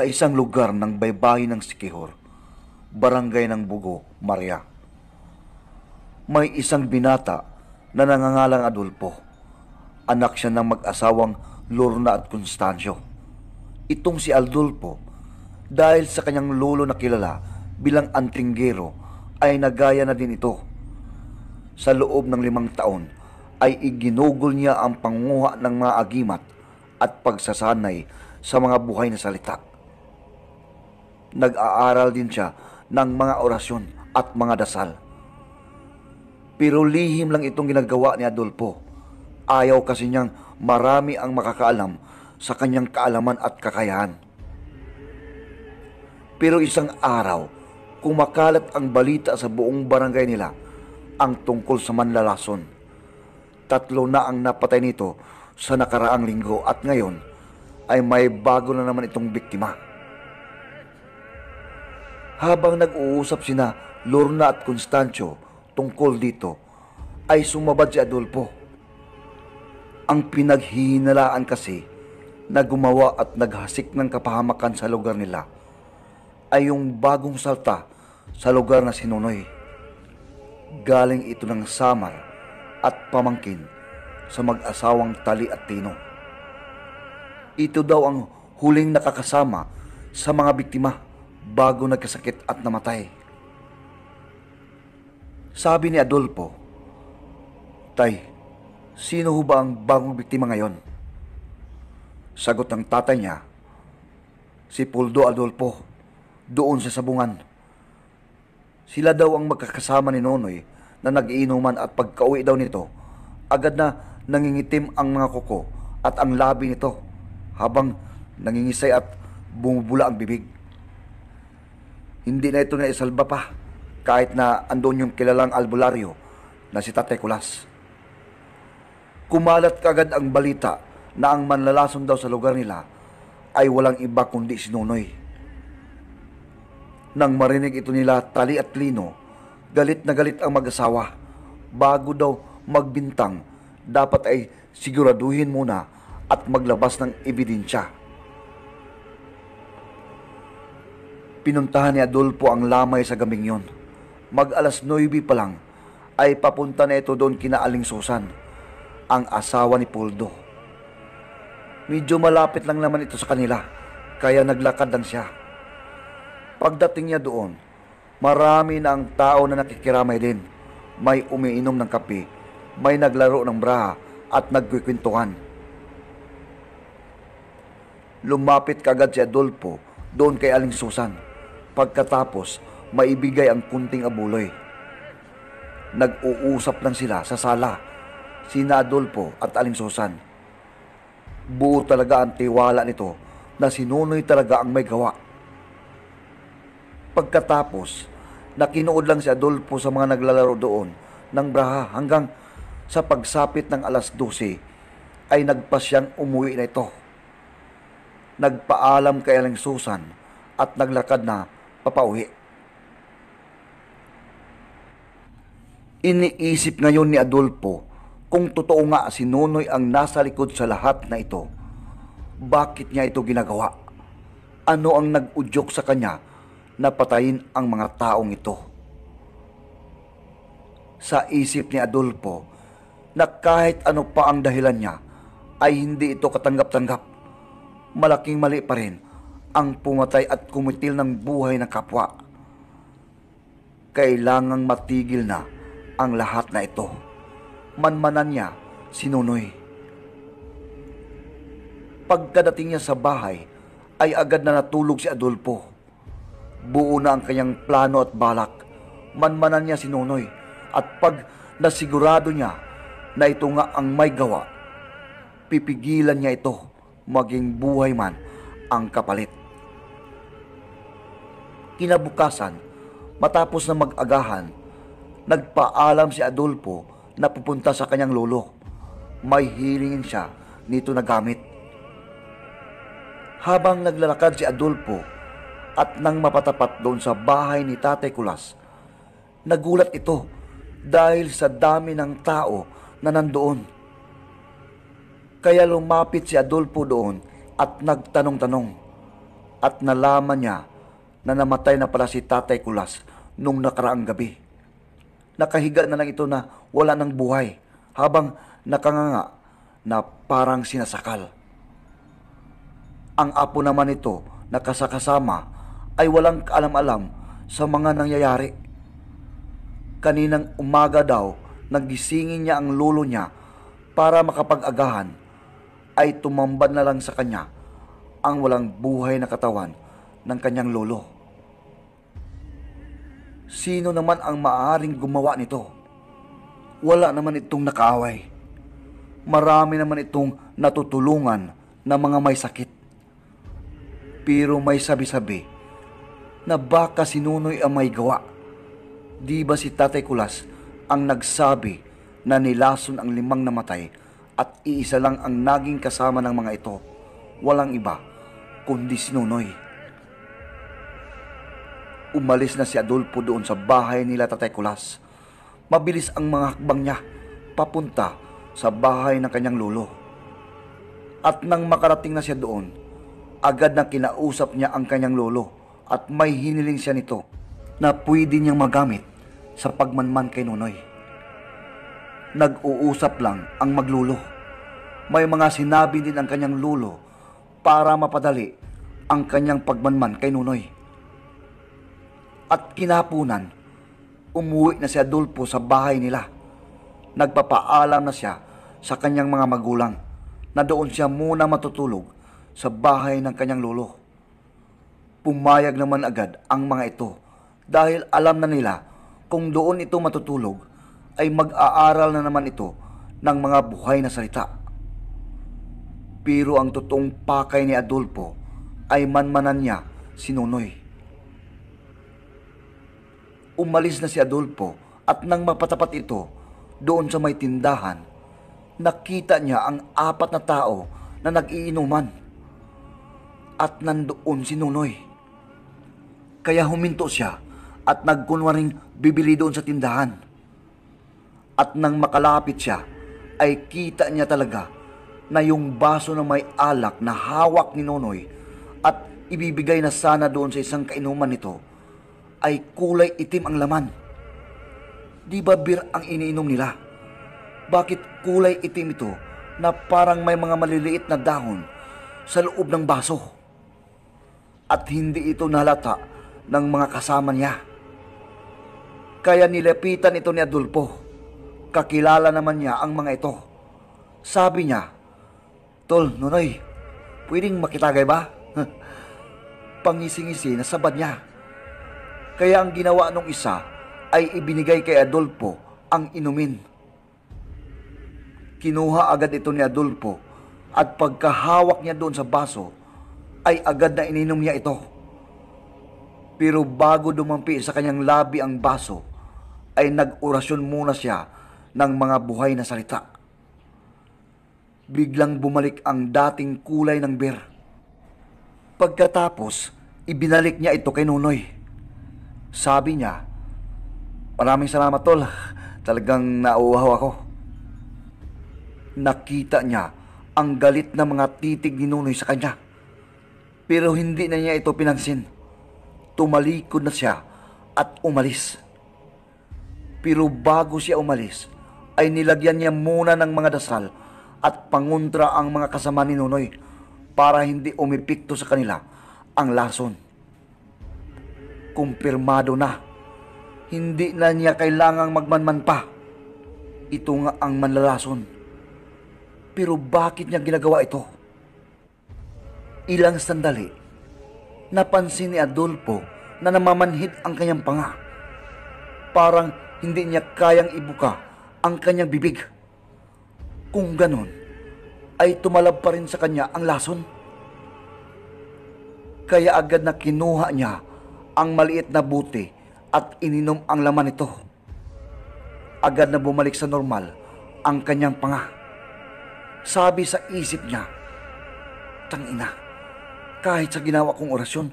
sa isang lugar ng baybayin ng Sikihor, barangay ng Bugo, Maria. May isang binata na nangangalang Adolfo. Anak siya ng mag-asawang Lorna at Constancio. Itong si Aldulpo, dahil sa kanyang lolo na kilala bilang antinggero, ay nagaya na din ito. Sa loob ng limang taon, ay iginugol niya ang panguha ng mga agimat at pagsasanay sa mga buhay na salita nag-aaral din siya ng mga orasyon at mga dasal. Pero lihim lang itong ginagawa ni Adolfo. Ayaw kasi niyang marami ang makakaalam sa kanyang kaalaman at kakayahan. Pero isang araw, kumakalat ang balita sa buong barangay nila ang tungkol sa manlalason. Tatlo na ang napatay nito sa nakaraang linggo at ngayon ay may bago na naman itong biktima. Habang nag-uusap sina Lorna at Constancio tungkol dito, ay sumabad si Adolfo. Ang pinaghihinalaan kasi na gumawa at naghasik ng kapahamakan sa lugar nila ay yung bagong salta sa lugar na sinunoy. Galing ito ng samar at pamangkin sa mag-asawang tali at tino. Ito daw ang huling nakakasama sa mga biktima bago nagkasakit at namatay. Sabi ni Adolfo, Tay, sino ba ang bagong biktima ngayon? Sagot ng tatay niya, si Puldo Adolfo, doon sa sabungan. Sila daw ang magkakasama ni Nonoy na nagiinuman at pagkauwi daw nito, agad na nangingitim ang mga kuko at ang labi nito habang nangingisay at bumubula ang bibig. Hindi na ito na isalba pa kahit na andon yung kilalang albularyo na si Tatekulas. Kumalat kagad ang balita na ang manlalason daw sa lugar nila ay walang iba kundi si Nonoy. Nang marinig ito nila Tali at Lino, galit na galit ang mag-asawa. Bago daw magbintang, dapat ay siguraduhin muna at maglabas ng ebidensya Pinuntahan ni Adolfo ang lamay sa gaming yon. Mag alas 9 pa lang ay papunta na ito doon kina Aling Susan, ang asawa ni Poldo. Medyo malapit lang naman ito sa kanila, kaya naglakad lang siya. Pagdating niya doon, marami na ang tao na nakikiramay din. May umiinom ng kape, may naglaro ng braha at nagkikwentuhan. Lumapit kagad si Adolfo doon kay Aling Susan Pagkatapos, maibigay ang kunting abuloy. Nag-uusap lang sila sa sala, sina Adolfo at Aling Susan. Buo talaga ang tiwala nito na sinunoy talaga ang may gawa. Pagkatapos, nakinood lang si Adolfo sa mga naglalaro doon ng braha hanggang sa pagsapit ng alas 12 ay nagpasyang umuwi na ito. Nagpaalam kay Aling Susan at naglakad na papauwi. Iniisip ngayon ni Adolfo kung totoo nga si Nonoy ang nasa likod sa lahat na ito. Bakit niya ito ginagawa? Ano ang nag-udyok sa kanya na patayin ang mga taong ito? Sa isip ni Adolfo na kahit ano pa ang dahilan niya ay hindi ito katanggap-tanggap. Malaking mali pa rin ang pumatay at kumutil ng buhay ng kapwa. Kailangang matigil na ang lahat na ito. Manmanan niya si Nonoy. Pagkadating niya sa bahay, ay agad na natulog si Adolfo. Buo na ang kanyang plano at balak. Manmanan niya si Nonoy. at pag nasigurado niya na ito nga ang may gawa, pipigilan niya ito maging buhay man ang kapalit. Kinabukasan, matapos na mag-agahan, nagpaalam si Adolfo na pupunta sa kanyang lolo. May hilingin siya nito na gamit. Habang naglalakad si Adolfo at nang mapatapat doon sa bahay ni Tate Kulas, nagulat ito dahil sa dami ng tao na nandoon. Kaya lumapit si Adolfo doon at nagtanong-tanong at nalaman niya na namatay na pala si Tatay Kulas nung nakaraang gabi. Nakahiga na lang ito na wala ng buhay habang nakanganga na parang sinasakal. Ang apo naman nito na kasakasama ay walang kaalam-alam sa mga nangyayari. Kaninang umaga daw nagisingin niya ang lolo niya para makapag-agahan ay tumamban na lang sa kanya ang walang buhay na katawan ng kanyang lolo. Sino naman ang maaring gumawa nito? Wala naman itong nakaaway. Marami naman itong natutulungan na mga may sakit. Pero may sabi-sabi na baka si Nunoy ang may gawa. Di ba si Tatay Kulas ang nagsabi na nilason ang limang namatay at iisa lang ang naging kasama ng mga ito? Walang iba kundi si Nunoy. Umalis na si Adolfo doon sa bahay nila Tatay Kulas. Mabilis ang mga hakbang niya papunta sa bahay ng kanyang lolo. At nang makarating na siya doon, agad na kinausap niya ang kanyang lolo at may hiniling siya nito na pwede niyang magamit sa pagmanman kay Nonoy. Nag-uusap lang ang maglolo. May mga sinabi din ang kanyang lolo para mapadali ang kanyang pagmanman kay Nonoy at kinapunan, umuwi na si Adolfo sa bahay nila. Nagpapaalam na siya sa kanyang mga magulang na doon siya muna matutulog sa bahay ng kanyang lolo. Pumayag naman agad ang mga ito dahil alam na nila kung doon ito matutulog ay mag-aaral na naman ito ng mga buhay na salita. Pero ang totoong pakay ni Adolfo ay manmanan niya si Nonoy umalis na si Adolfo at nang mapatapat ito doon sa may tindahan, nakita niya ang apat na tao na nag-iinuman at nandoon si Nunoy. Kaya huminto siya at nagkunwaring bibili doon sa tindahan. At nang makalapit siya, ay kita niya talaga na yung baso na may alak na hawak ni Nonoy at ibibigay na sana doon sa isang kainuman nito ay kulay itim ang laman. Di ba beer ang iniinom nila? Bakit kulay itim ito na parang may mga maliliit na dahon sa loob ng baso? At hindi ito nalata ng mga kasama niya. Kaya nilapitan ito ni Adulpo. Kakilala naman niya ang mga ito. Sabi niya, Tol, Nonoy, pwedeng makitagay ba? pangisi na sabad niya kaya ang ginawa nung isa ay ibinigay kay Adolfo ang inumin. Kinuha agad ito ni Adolfo at pagkahawak niya doon sa baso ay agad na ininom niya ito. Pero bago dumampi sa kanyang labi ang baso ay nag-orasyon muna siya ng mga buhay na salita. Biglang bumalik ang dating kulay ng beer. Pagkatapos, ibinalik niya ito kay Nunoy. Sabi niya, Maraming salamat tol, talagang nauuhaw ako. Nakita niya ang galit ng mga titig ni Nunoy sa kanya. Pero hindi na niya ito pinansin. Tumalikod na siya at umalis. Pero bago siya umalis, ay nilagyan niya muna ng mga dasal at panguntra ang mga kasama ni Nunoy para hindi umipikto sa kanila ang lason kumpirmado na. Hindi na niya kailangang magmanman pa. Ito nga ang manlalason. Pero bakit niya ginagawa ito? Ilang sandali, napansin ni Adolfo na namamanhid ang kanyang panga. Parang hindi niya kayang ibuka ang kanyang bibig. Kung ganon, ay tumalab pa rin sa kanya ang lason. Kaya agad na kinuha niya ang maliit na buti at ininom ang laman nito. Agad na bumalik sa normal ang kanyang panga. Sabi sa isip niya, Tangina, kahit sa ginawa kong orasyon,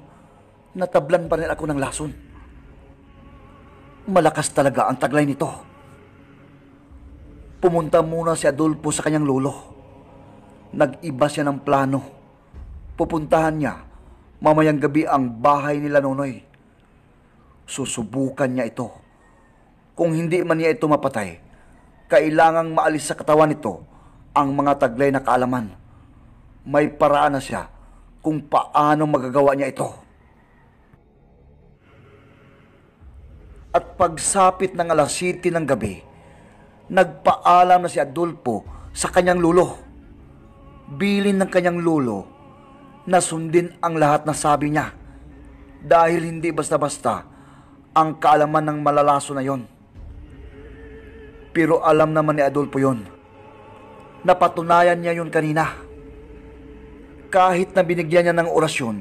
natablan pa rin ako ng lason. Malakas talaga ang taglay nito. Pumunta muna si Adolfo sa kanyang lolo. Nag-iba siya ng plano. Pupuntahan niya mamayang gabi ang bahay nila Nonoy Susubukan niya ito. Kung hindi man niya ito mapatay, kailangang maalis sa katawan nito ang mga taglay na kaalaman. May paraan na siya kung paano magagawa niya ito. At pagsapit ng alas 7 ng gabi, nagpaalam na si Adolfo sa kanyang lulo. Bilin ng kanyang lulo na sundin ang lahat na sabi niya dahil hindi basta-basta ang kaalaman ng malalaso na yon. Pero alam naman ni Adolfo yon. Napatunayan niya yon kanina. Kahit na binigyan niya ng orasyon,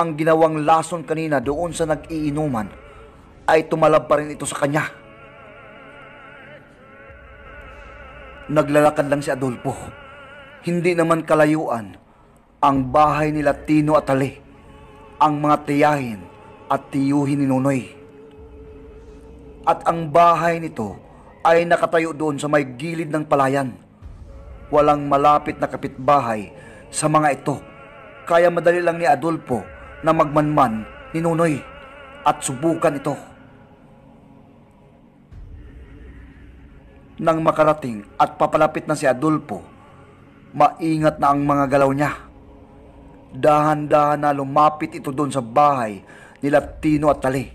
ang ginawang lason kanina doon sa nag-iinuman ay tumalab pa rin ito sa kanya. Naglalakad lang si Adolfo. Hindi naman kalayuan ang bahay ni Latino at Ali, ang mga tiyahin at tiyuhin ni Nonoy at ang bahay nito ay nakatayo doon sa may gilid ng palayan. Walang malapit na kapitbahay sa mga ito. Kaya madali lang ni Adolfo na magmanman ni Nunoy at subukan ito. Nang makarating at papalapit na si Adolfo, maingat na ang mga galaw niya. Dahan-dahan na lumapit ito doon sa bahay ni Latino at Tali.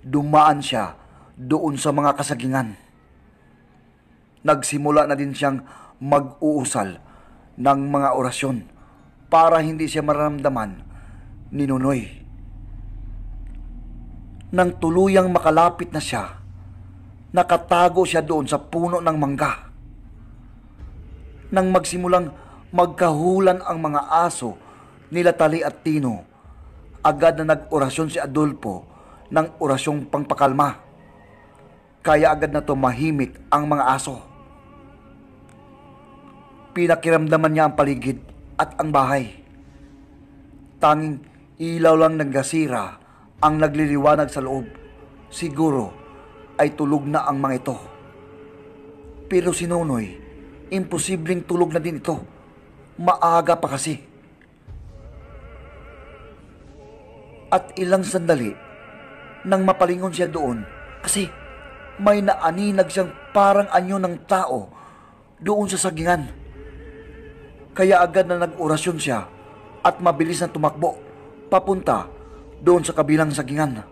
Dumaan siya doon sa mga kasagingan. Nagsimula na din siyang mag-uusal ng mga orasyon para hindi siya maramdaman ni Nunoy. Nang tuluyang makalapit na siya, nakatago siya doon sa puno ng mangga. Nang magsimulang magkahulan ang mga aso nila Tali at Tino, agad na nag-orasyon si Adolfo ng orasyong pangpakalma kaya agad na tumahimik ang mga aso. Pinakiramdaman niya ang paligid at ang bahay. Tanging ilaw lang ng nagkasira ang nagliliwanag sa loob. Siguro ay tulog na ang mga ito. Pero si Nonoy, imposibleng tulog na din ito. Maaga pa kasi. At ilang sandali, nang mapalingon siya doon kasi may naaninag siyang parang anyo ng tao doon sa sagingan. Kaya agad na nag-orasyon siya at mabilis na tumakbo papunta doon sa kabilang sagingan.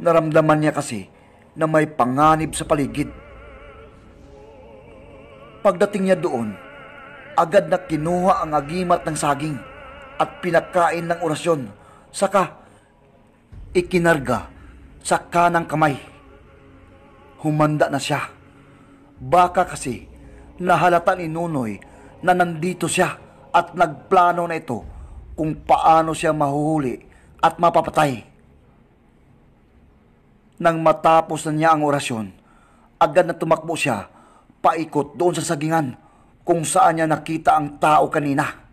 Naramdaman niya kasi na may panganib sa paligid. Pagdating niya doon, agad na kinuha ang agimat ng saging at pinakain ng orasyon, saka ikinarga sa kanang kamay humanda na siya. Baka kasi nahalata ni Nunoy na nandito siya at nagplano na ito kung paano siya mahuhuli at mapapatay. Nang matapos na niya ang orasyon, agad na tumakbo siya paikot doon sa sagingan kung saan niya nakita ang tao kanina.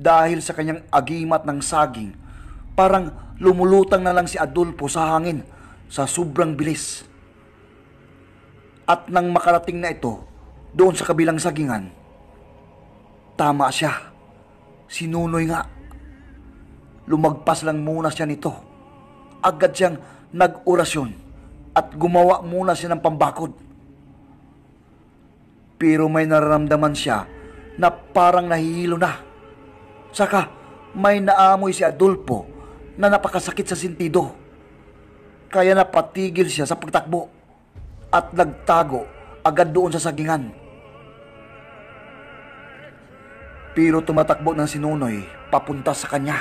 Dahil sa kanyang agimat ng saging, parang lumulutang na lang si Adolfo sa hangin sa sobrang bilis. At nang makarating na ito doon sa kabilang sagingan, tama siya. Sinunoy nga. Lumagpas lang muna siya nito. Agad siyang nag-orasyon at gumawa muna siya ng pambakod. Pero may nararamdaman siya na parang nahihilo na. Saka may naamoy si Adolfo na napakasakit sa sintido. Kaya napatigil siya sa pagtakbo at nagtago agad doon sa sagingan. Pero tumatakbo ng sinunoy papunta sa kanya.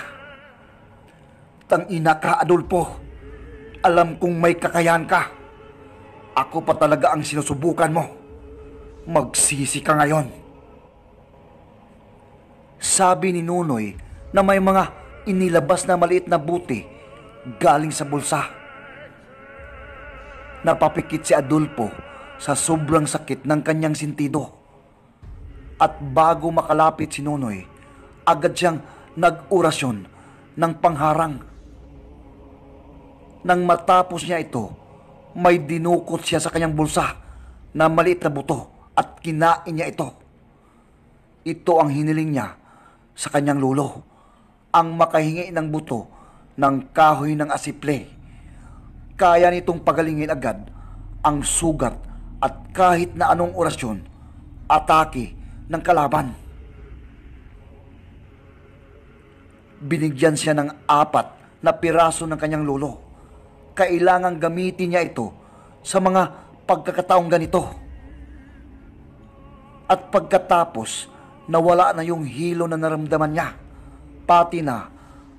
Tang ina ka, Adolfo. Alam kong may kakayahan ka. Ako pa talaga ang sinusubukan mo. Magsisi ka ngayon. Sabi ni Nunoy na may mga inilabas na maliit na buti galing sa bulsa napapikit si Adolfo sa sobrang sakit ng kanyang sintido. At bago makalapit si Nonoy, agad siyang nag-orasyon ng pangharang. Nang matapos niya ito, may dinukot siya sa kanyang bulsa na maliit na buto at kinain niya ito. Ito ang hiniling niya sa kanyang lolo, ang makahingi ng buto ng kahoy ng asiple kaya nitong pagalingin agad ang sugat at kahit na anong orasyon, atake ng kalaban. Binigyan siya ng apat na piraso ng kanyang lolo. Kailangan gamitin niya ito sa mga pagkakataong ganito. At pagkatapos, nawala na yung hilo na naramdaman niya, pati na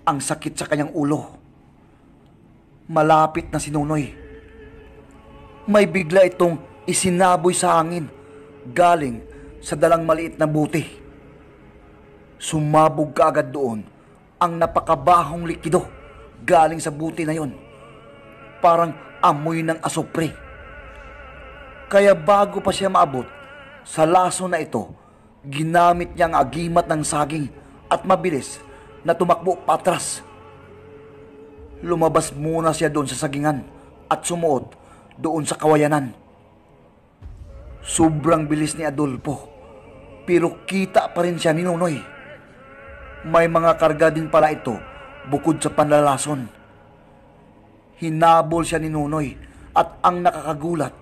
ang sakit sa kanyang ulo malapit na si Nonoy. May bigla itong isinaboy sa hangin galing sa dalang maliit na buti. Sumabog agad doon ang napakabahong likido galing sa buti na yon. Parang amoy ng asopre. Kaya bago pa siya maabot, sa laso na ito, ginamit niya ang agimat ng saging at mabilis na tumakbo patras Lumabas muna siya doon sa sagingan at sumuot doon sa kawayanan. Sobrang bilis ni Adolfo pero kita pa rin siya ni Nonoy. May mga karga din pala ito bukod sa panlalason. Hinabol siya ni Nonoy at ang nakakagulat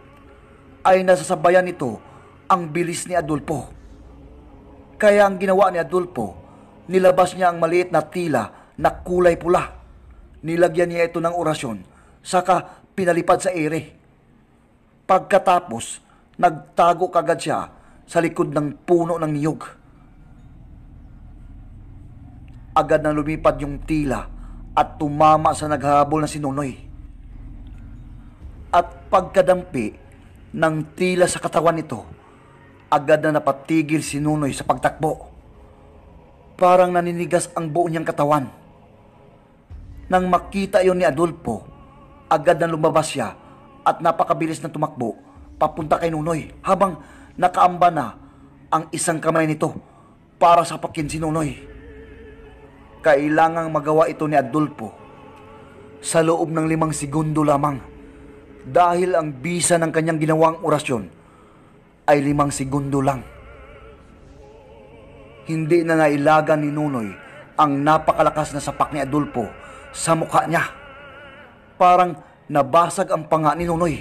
ay nasasabayan nito ang bilis ni Adolfo. Kaya ang ginawa ni Adolfo, nilabas niya ang maliit na tila na kulay pula Nilagyan niya ito ng orasyon, saka pinalipad sa ere. Pagkatapos, nagtago kagad siya sa likod ng puno ng niyog. Agad na lumipad yung tila at tumama sa naghahabol na si Nonoy. At pagkadampi ng tila sa katawan nito, agad na napatigil si Nunoy sa pagtakbo. Parang naninigas ang buo niyang katawan. Nang makita yon ni Adolfo, agad na lumabas siya at napakabilis na tumakbo papunta kay Nunoy habang nakaamba na ang isang kamay nito para sa pakin si Nunoy. Kailangang magawa ito ni Adolfo sa loob ng limang segundo lamang dahil ang bisa ng kanyang ginawang orasyon ay limang segundo lang. Hindi na nailagan ni Nunoy ang napakalakas na sapak ni Adolfo sa mukha niya. Parang nabasag ang panga ni Nonoy.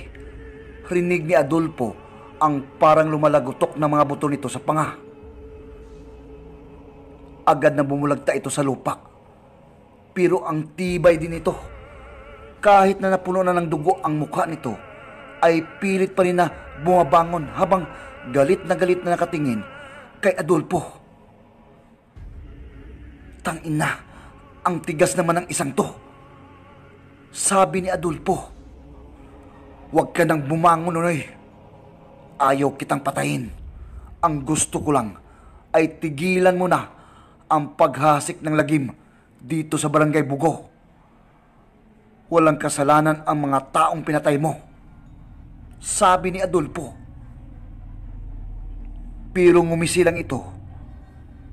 Rinig ni Adolfo ang parang lumalagutok ng mga buto nito sa panga. Agad na bumulagta ito sa lupa. Pero ang tibay din ito. Kahit na napuno na ng dugo ang mukha nito, ay pilit pa rin na bumabangon habang galit na galit na nakatingin kay Adolfo. Tang ina. Ang tigas naman ng isang to. Sabi ni Adolfo, Huwag ka nang bumangon, Nonoy. Ayaw kitang patayin. Ang gusto ko lang ay tigilan mo na ang paghasik ng lagim dito sa barangay Bugo. Walang kasalanan ang mga taong pinatay mo. Sabi ni Adolfo. Pero ngumisi lang ito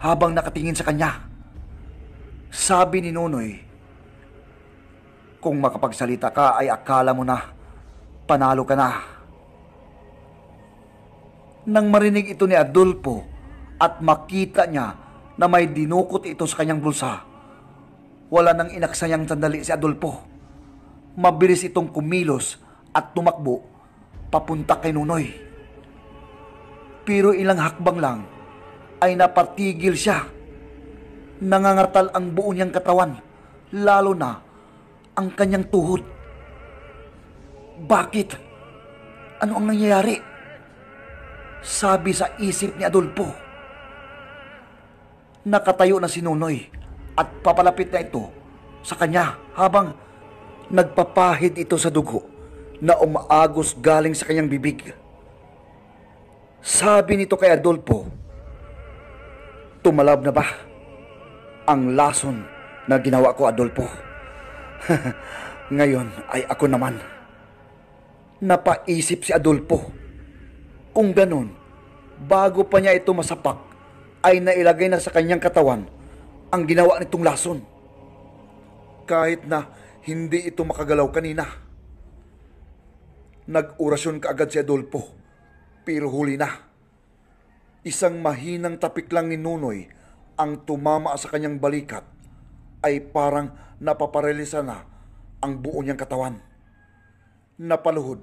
habang nakatingin sa kanya. Sabi ni Nonoy, kung makapagsalita ka ay akala mo na panalo ka na. Nang marinig ito ni Adolfo at makita niya na may dinukot ito sa kanyang bulsa, wala nang inaksayang sandali si Adolfo. Mabilis itong kumilos at tumakbo papunta kay Nonoy. Pero ilang hakbang lang ay napartigil siya Nangangatal ang buo niyang katawan, lalo na ang kanyang tuhod. Bakit? Ano ang nangyayari? Sabi sa isip ni Adolfo. Nakatayo na si Nonoy at papalapit na ito sa kanya habang nagpapahid ito sa dugo na umaagos galing sa kanyang bibig. Sabi nito kay Adolfo, tumalab na ba? ang lason na ginawa ko, Adolfo. Ngayon ay ako naman. Napaisip si Adolfo. Kung ganun, bago pa niya ito masapak, ay nailagay na sa kanyang katawan ang ginawa nitong lason. Kahit na hindi ito makagalaw kanina. Nag-orasyon kaagad si Adolfo, pero huli na. Isang mahinang tapik lang ni Nunoy ang tumama sa kanyang balikat ay parang napaparelisa na ang buo niyang katawan. Napaluhod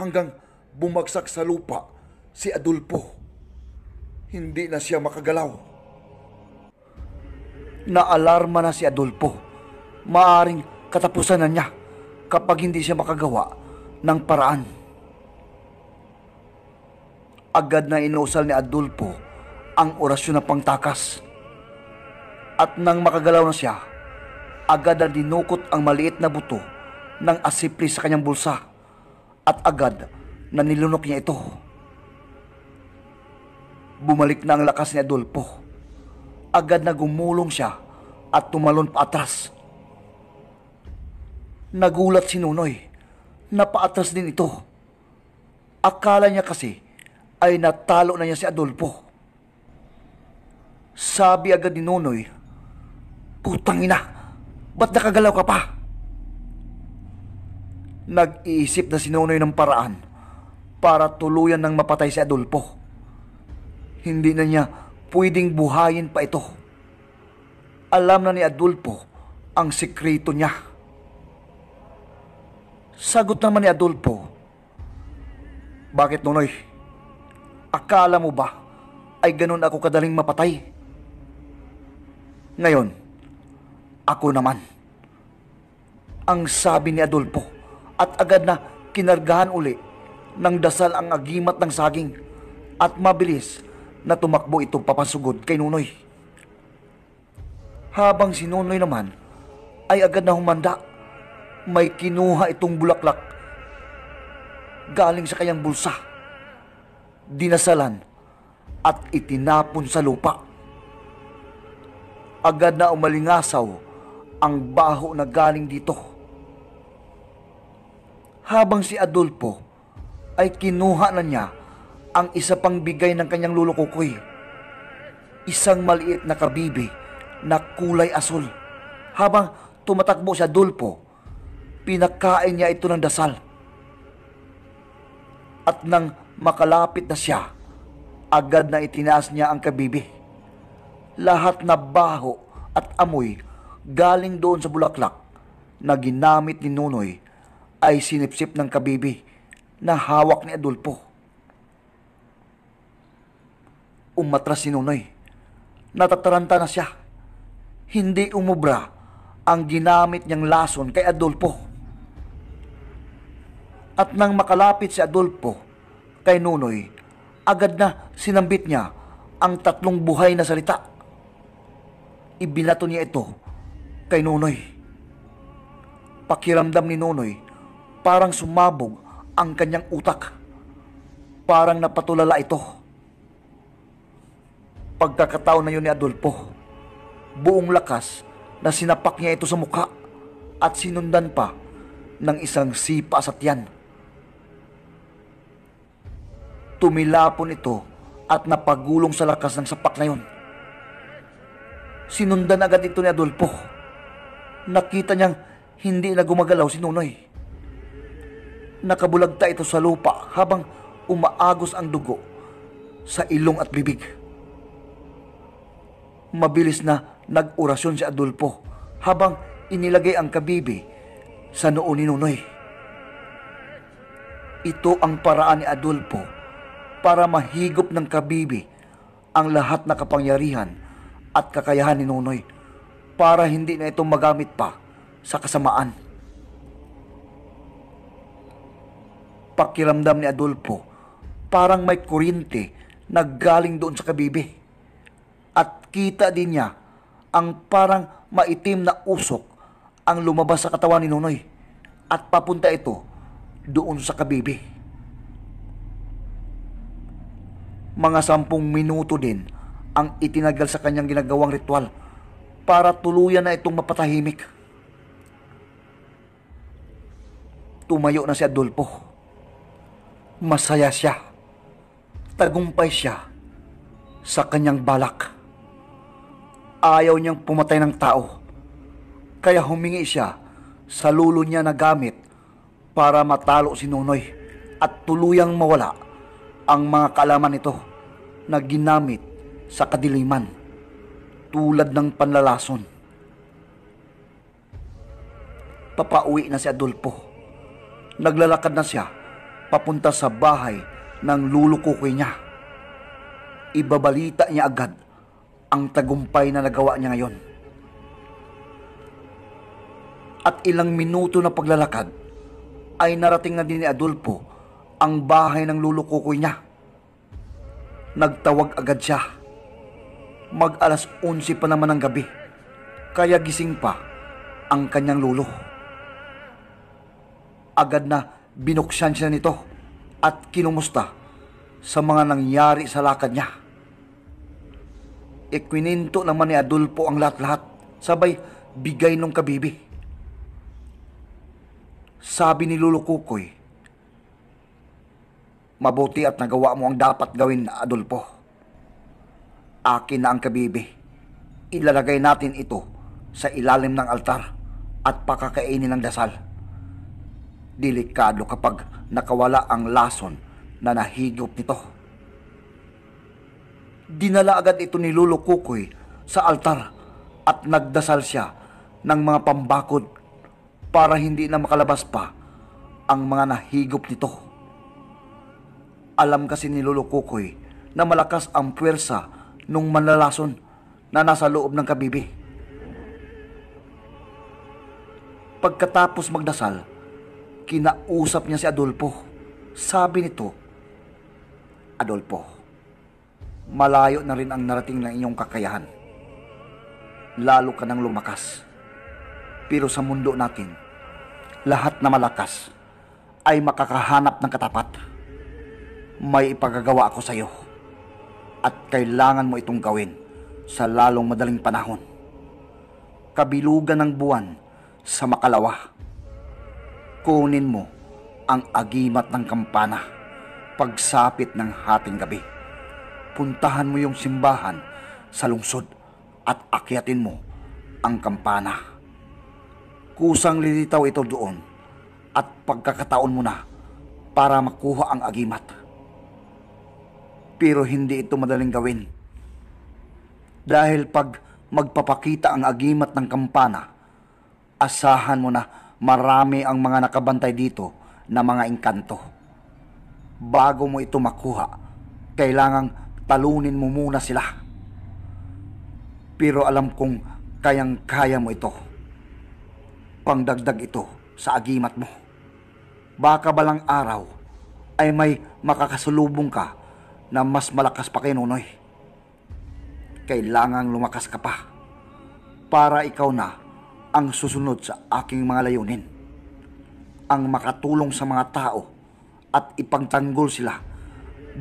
hanggang bumagsak sa lupa si Adulpo. Hindi na siya makagalaw. Naalarma na si Adulpo. Maaring katapusan na niya kapag hindi siya makagawa ng paraan. Agad na inusal ni Adulpo ang orasyon na pangtakas. At nang makagalaw na siya, agad na dinukot ang maliit na buto ng asipli sa kanyang bulsa at agad na nilunok niya ito. Bumalik na ang lakas ni Adolfo. Agad na gumulong siya at tumalon pa atras. Nagulat si Nunoy. Napaatras din ito. Akala niya kasi ay natalo na niya si Adolfo. Sabi agad ni Nunoy Putang ina! Ba't nakagalaw ka pa? Nag-iisip na si Nonoy ng paraan para tuluyan ng mapatay si Adolfo. Hindi na niya pwedeng buhayin pa ito. Alam na ni Adolfo ang sekreto niya. Sagot naman ni Adolfo, Bakit Nonoy? Akala mo ba ay ganun ako kadaling mapatay? Ngayon, ako naman. Ang sabi ni Adolfo at agad na kinargahan uli ng dasal ang agimat ng saging at mabilis na tumakbo ito papasugod kay Nunoy. Habang si Nunoy naman ay agad na humanda, may kinuha itong bulaklak galing sa kanyang bulsa, dinasalan at itinapon sa lupa agad na umalingasaw ang baho na galing dito. Habang si Adolfo ay kinuha na niya ang isa pang bigay ng kanyang lolo kukoy. Isang maliit na kabibi na kulay asul. Habang tumatakbo si Adolfo, pinakain niya ito ng dasal. At nang makalapit na siya, agad na itinaas niya ang kabibi. Lahat na baho at amoy galing doon sa bulaklak na ginamit ni Nunoy ay sinipsip ng kabibi na hawak ni Adolfo. Umatras si Nunoy. Natataranta na siya. Hindi umubra ang ginamit niyang lason kay Adolfo. At nang makalapit si Adolfo kay Nunoy, agad na sinambit niya ang tatlong buhay na salita. Ibinato niya ito kay Nonoy. Pakiramdam ni Nonoy, parang sumabog ang kanyang utak. Parang napatulala ito. Pagkakataon na yun ni Adolfo, buong lakas na sinapak niya ito sa mukha at sinundan pa ng isang sipa sa tiyan. Tumilapon ito at napagulong sa lakas ng sapak na yun. Sinundan agad ito ni Adolfo nakita niyang hindi na gumagalaw si Nunoy. Nakabulagta ito sa lupa habang umaagos ang dugo sa ilong at bibig. Mabilis na nag-orasyon si Adolfo habang inilagay ang kabibi sa noo ni Nunoy. Ito ang paraan ni Adolfo para mahigop ng kabibi ang lahat na kapangyarihan at kakayahan ni Nunoy para hindi na ito magamit pa sa kasamaan. Pakiramdam ni Adolfo, parang may kuryente naggaling doon sa kabibi. At kita din niya ang parang maitim na usok ang lumabas sa katawan ni Nonoy at papunta ito doon sa kabibi. Mga sampung minuto din ang itinagal sa kanyang ginagawang ritual para tuluyan na itong mapatahimik. Tumayo na si Adolfo. Masaya siya. Tagumpay siya sa kanyang balak. Ayaw niyang pumatay ng tao. Kaya humingi siya sa lulo niya na gamit para matalo si Nonoy at tuluyang mawala ang mga kalaman nito na ginamit sa kadiliman tulad ng panlalason. Papauwi na si Adolfo. Naglalakad na siya papunta sa bahay ng lulukukoy niya. Ibabalita niya agad ang tagumpay na nagawa niya ngayon. At ilang minuto na paglalakad ay narating na din ni Adolfo ang bahay ng lulukukoy niya. Nagtawag agad siya Mag alas 11 pa naman ng gabi. Kaya gising pa ang kanyang lolo. Agad na binuksan siya nito at kinumusta sa mga nangyari sa lakad niya. Ikwininto naman ni Adulpo ang lahat-lahat, sabay bigay ng kabibi. Sabi ni Lolo Kukoy, Mabuti at nagawa mo ang dapat gawin, Adulpo. Akin na ang kabibi. Ilalagay natin ito sa ilalim ng altar at pakakainin ng dasal. Delikado kapag nakawala ang lason na nahigop nito. Dinala agad ito ni Lolo Kukoy sa altar at nagdasal siya ng mga pambakod para hindi na makalabas pa ang mga nahigop nito. Alam kasi ni Lolo Kukoy na malakas ang pwersa nung manlalason na nasa loob ng kabibi. Pagkatapos magdasal, kinausap niya si Adolfo. Sabi nito, Adolfo, malayo na rin ang narating ng inyong kakayahan. Lalo ka nang lumakas. Pero sa mundo natin, lahat na malakas ay makakahanap ng katapat. May ipagagawa ako sa iyo at kailangan mo itong gawin sa lalong madaling panahon. Kabilugan ng buwan sa makalawa. Kunin mo ang agimat ng kampana pagsapit ng hating gabi. Puntahan mo yung simbahan sa lungsod at akyatin mo ang kampana. Kusang lilitaw ito doon at pagkakataon mo na para makuha ang agimat. Pero hindi ito madaling gawin. Dahil pag magpapakita ang agimat ng kampana, asahan mo na marami ang mga nakabantay dito na mga engkanto. Bago mo ito makuha, kailangang talunin mo muna sila. Pero alam kong kayang-kaya mo ito. Pangdagdag ito sa agimat mo. Baka balang araw ay may makakasulubong ka na mas malakas pa kay Nonoy. Kailangan lumakas ka pa para ikaw na ang susunod sa aking mga layunin. Ang makatulong sa mga tao at ipagtanggol sila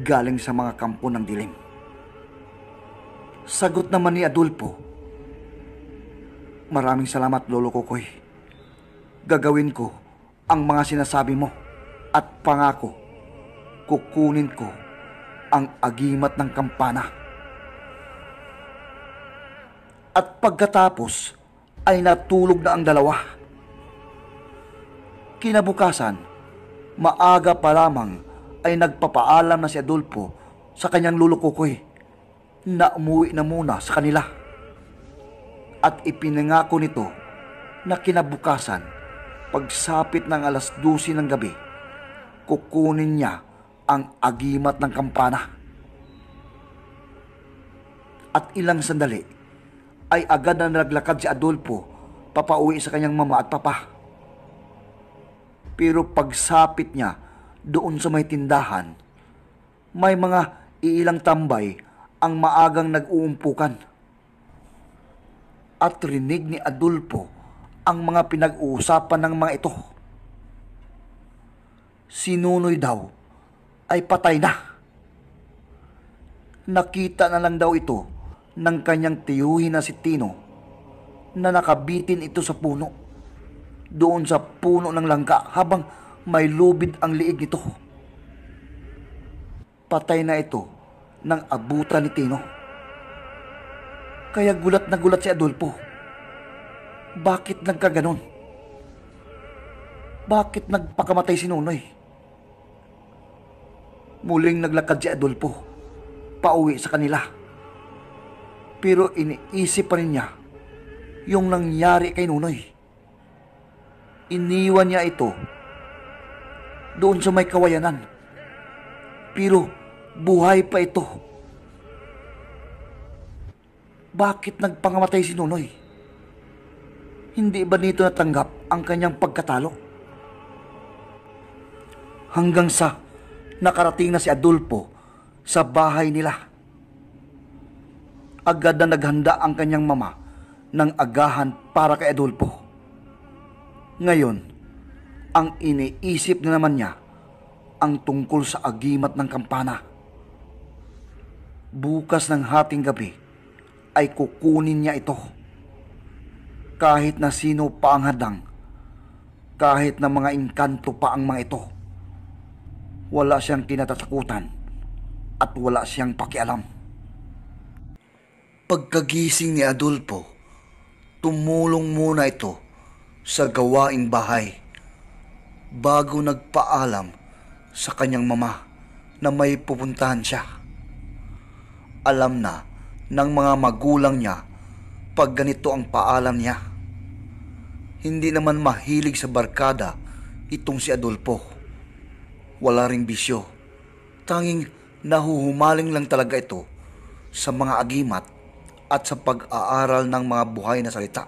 galing sa mga kampo ng dilim. Sagot naman ni Adulpo, Maraming salamat, Lolo Kokoy. Gagawin ko ang mga sinasabi mo at pangako kukunin ko ang agimat ng kampana. At pagkatapos ay natulog na ang dalawa. Kinabukasan, maaga pa lamang ay nagpapaalam na si Adolfo sa kanyang lulukukoy na umuwi na muna sa kanila. At ipinangako nito na kinabukasan, pagsapit ng alas 12 ng gabi, kukunin niya ang agimat ng kampana. At ilang sandali ay agad na naglakad si Adolfo papauwi sa kanyang mama at papa. Pero pagsapit niya doon sa may tindahan, may mga iilang tambay ang maagang nag-uumpukan. At rinig ni Adolfo ang mga pinag-uusapan ng mga ito. Sinunoy daw ay patay na. Nakita na lang daw ito ng kanyang tiyuhin na si Tino na nakabitin ito sa puno. Doon sa puno ng langka habang may lubid ang liig nito. Patay na ito ng abutan ni Tino. Kaya gulat na gulat si Adolfo. Bakit nagkaganon? Bakit nagpakamatay si Nonoy? Muling naglakad si Adolfo, pauwi sa kanila. Pero iniisip pa rin niya yung nangyari kay Nunoy. Iniwan niya ito doon sa may kawayanan. Pero buhay pa ito. Bakit nagpangamatay si Nunoy? Hindi ba nito natanggap ang kanyang pagkatalo? Hanggang sa nakarating na si Adulfo sa bahay nila. Agad na naghanda ang kanyang mama ng agahan para kay Adolfo. Ngayon, ang iniisip na naman niya ang tungkol sa agimat ng kampana. Bukas ng hating gabi ay kukunin niya ito. Kahit na sino pa ang hadang, kahit na mga inkanto pa ang mga ito wala siyang kinatatakutan at wala siyang pakialam. Pagkagising ni Adolfo, tumulong muna ito sa gawaing bahay bago nagpaalam sa kanyang mama na may pupuntahan siya. Alam na ng mga magulang niya pag ganito ang paalam niya. Hindi naman mahilig sa barkada itong si Adolfo. Wala ring bisyo. Tanging nahuhumaling lang talaga ito sa mga agimat at sa pag-aaral ng mga buhay na salita.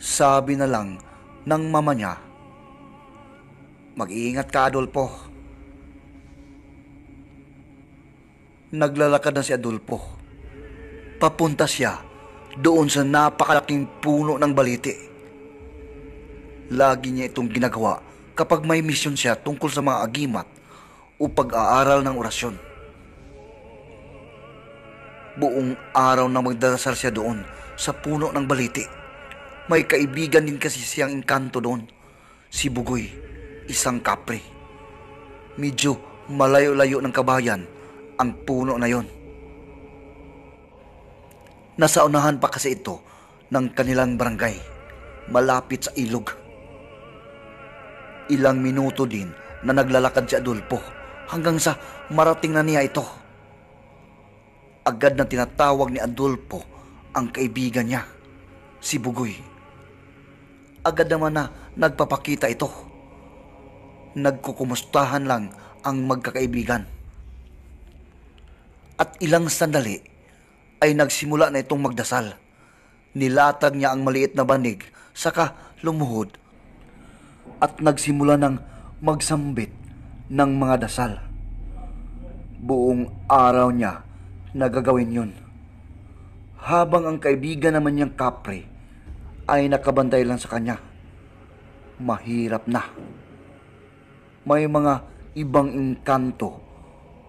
Sabi na lang ng mama niya, Mag-iingat ka, Adolfo. Naglalakad na si Adolfo. Papunta siya doon sa napakalaking puno ng baliti. Lagi niya itong ginagawa kapag may misyon siya tungkol sa mga agimat o pag-aaral ng orasyon. Buong araw na magdarasal siya doon sa puno ng baliti. May kaibigan din kasi siyang inkanto doon, si Bugoy, isang kapre. Medyo malayo-layo ng kabayan ang puno na yon. Nasa unahan pa kasi ito ng kanilang barangay, malapit sa ilog. Ilang minuto din na naglalakad si Adolfo hanggang sa marating na niya ito. Agad na tinatawag ni Adolfo ang kaibigan niya, si Bugoy. Agad naman na nagpapakita ito. Nagkukumustahan lang ang magkakaibigan. At ilang sandali ay nagsimula na itong magdasal. Nilatag niya ang maliit na banig saka lumuhod at nagsimula ng magsambit ng mga dasal. Buong araw niya nagagawin yun. Habang ang kaibigan naman niyang kapre ay nakabantay lang sa kanya. Mahirap na. May mga ibang inkanto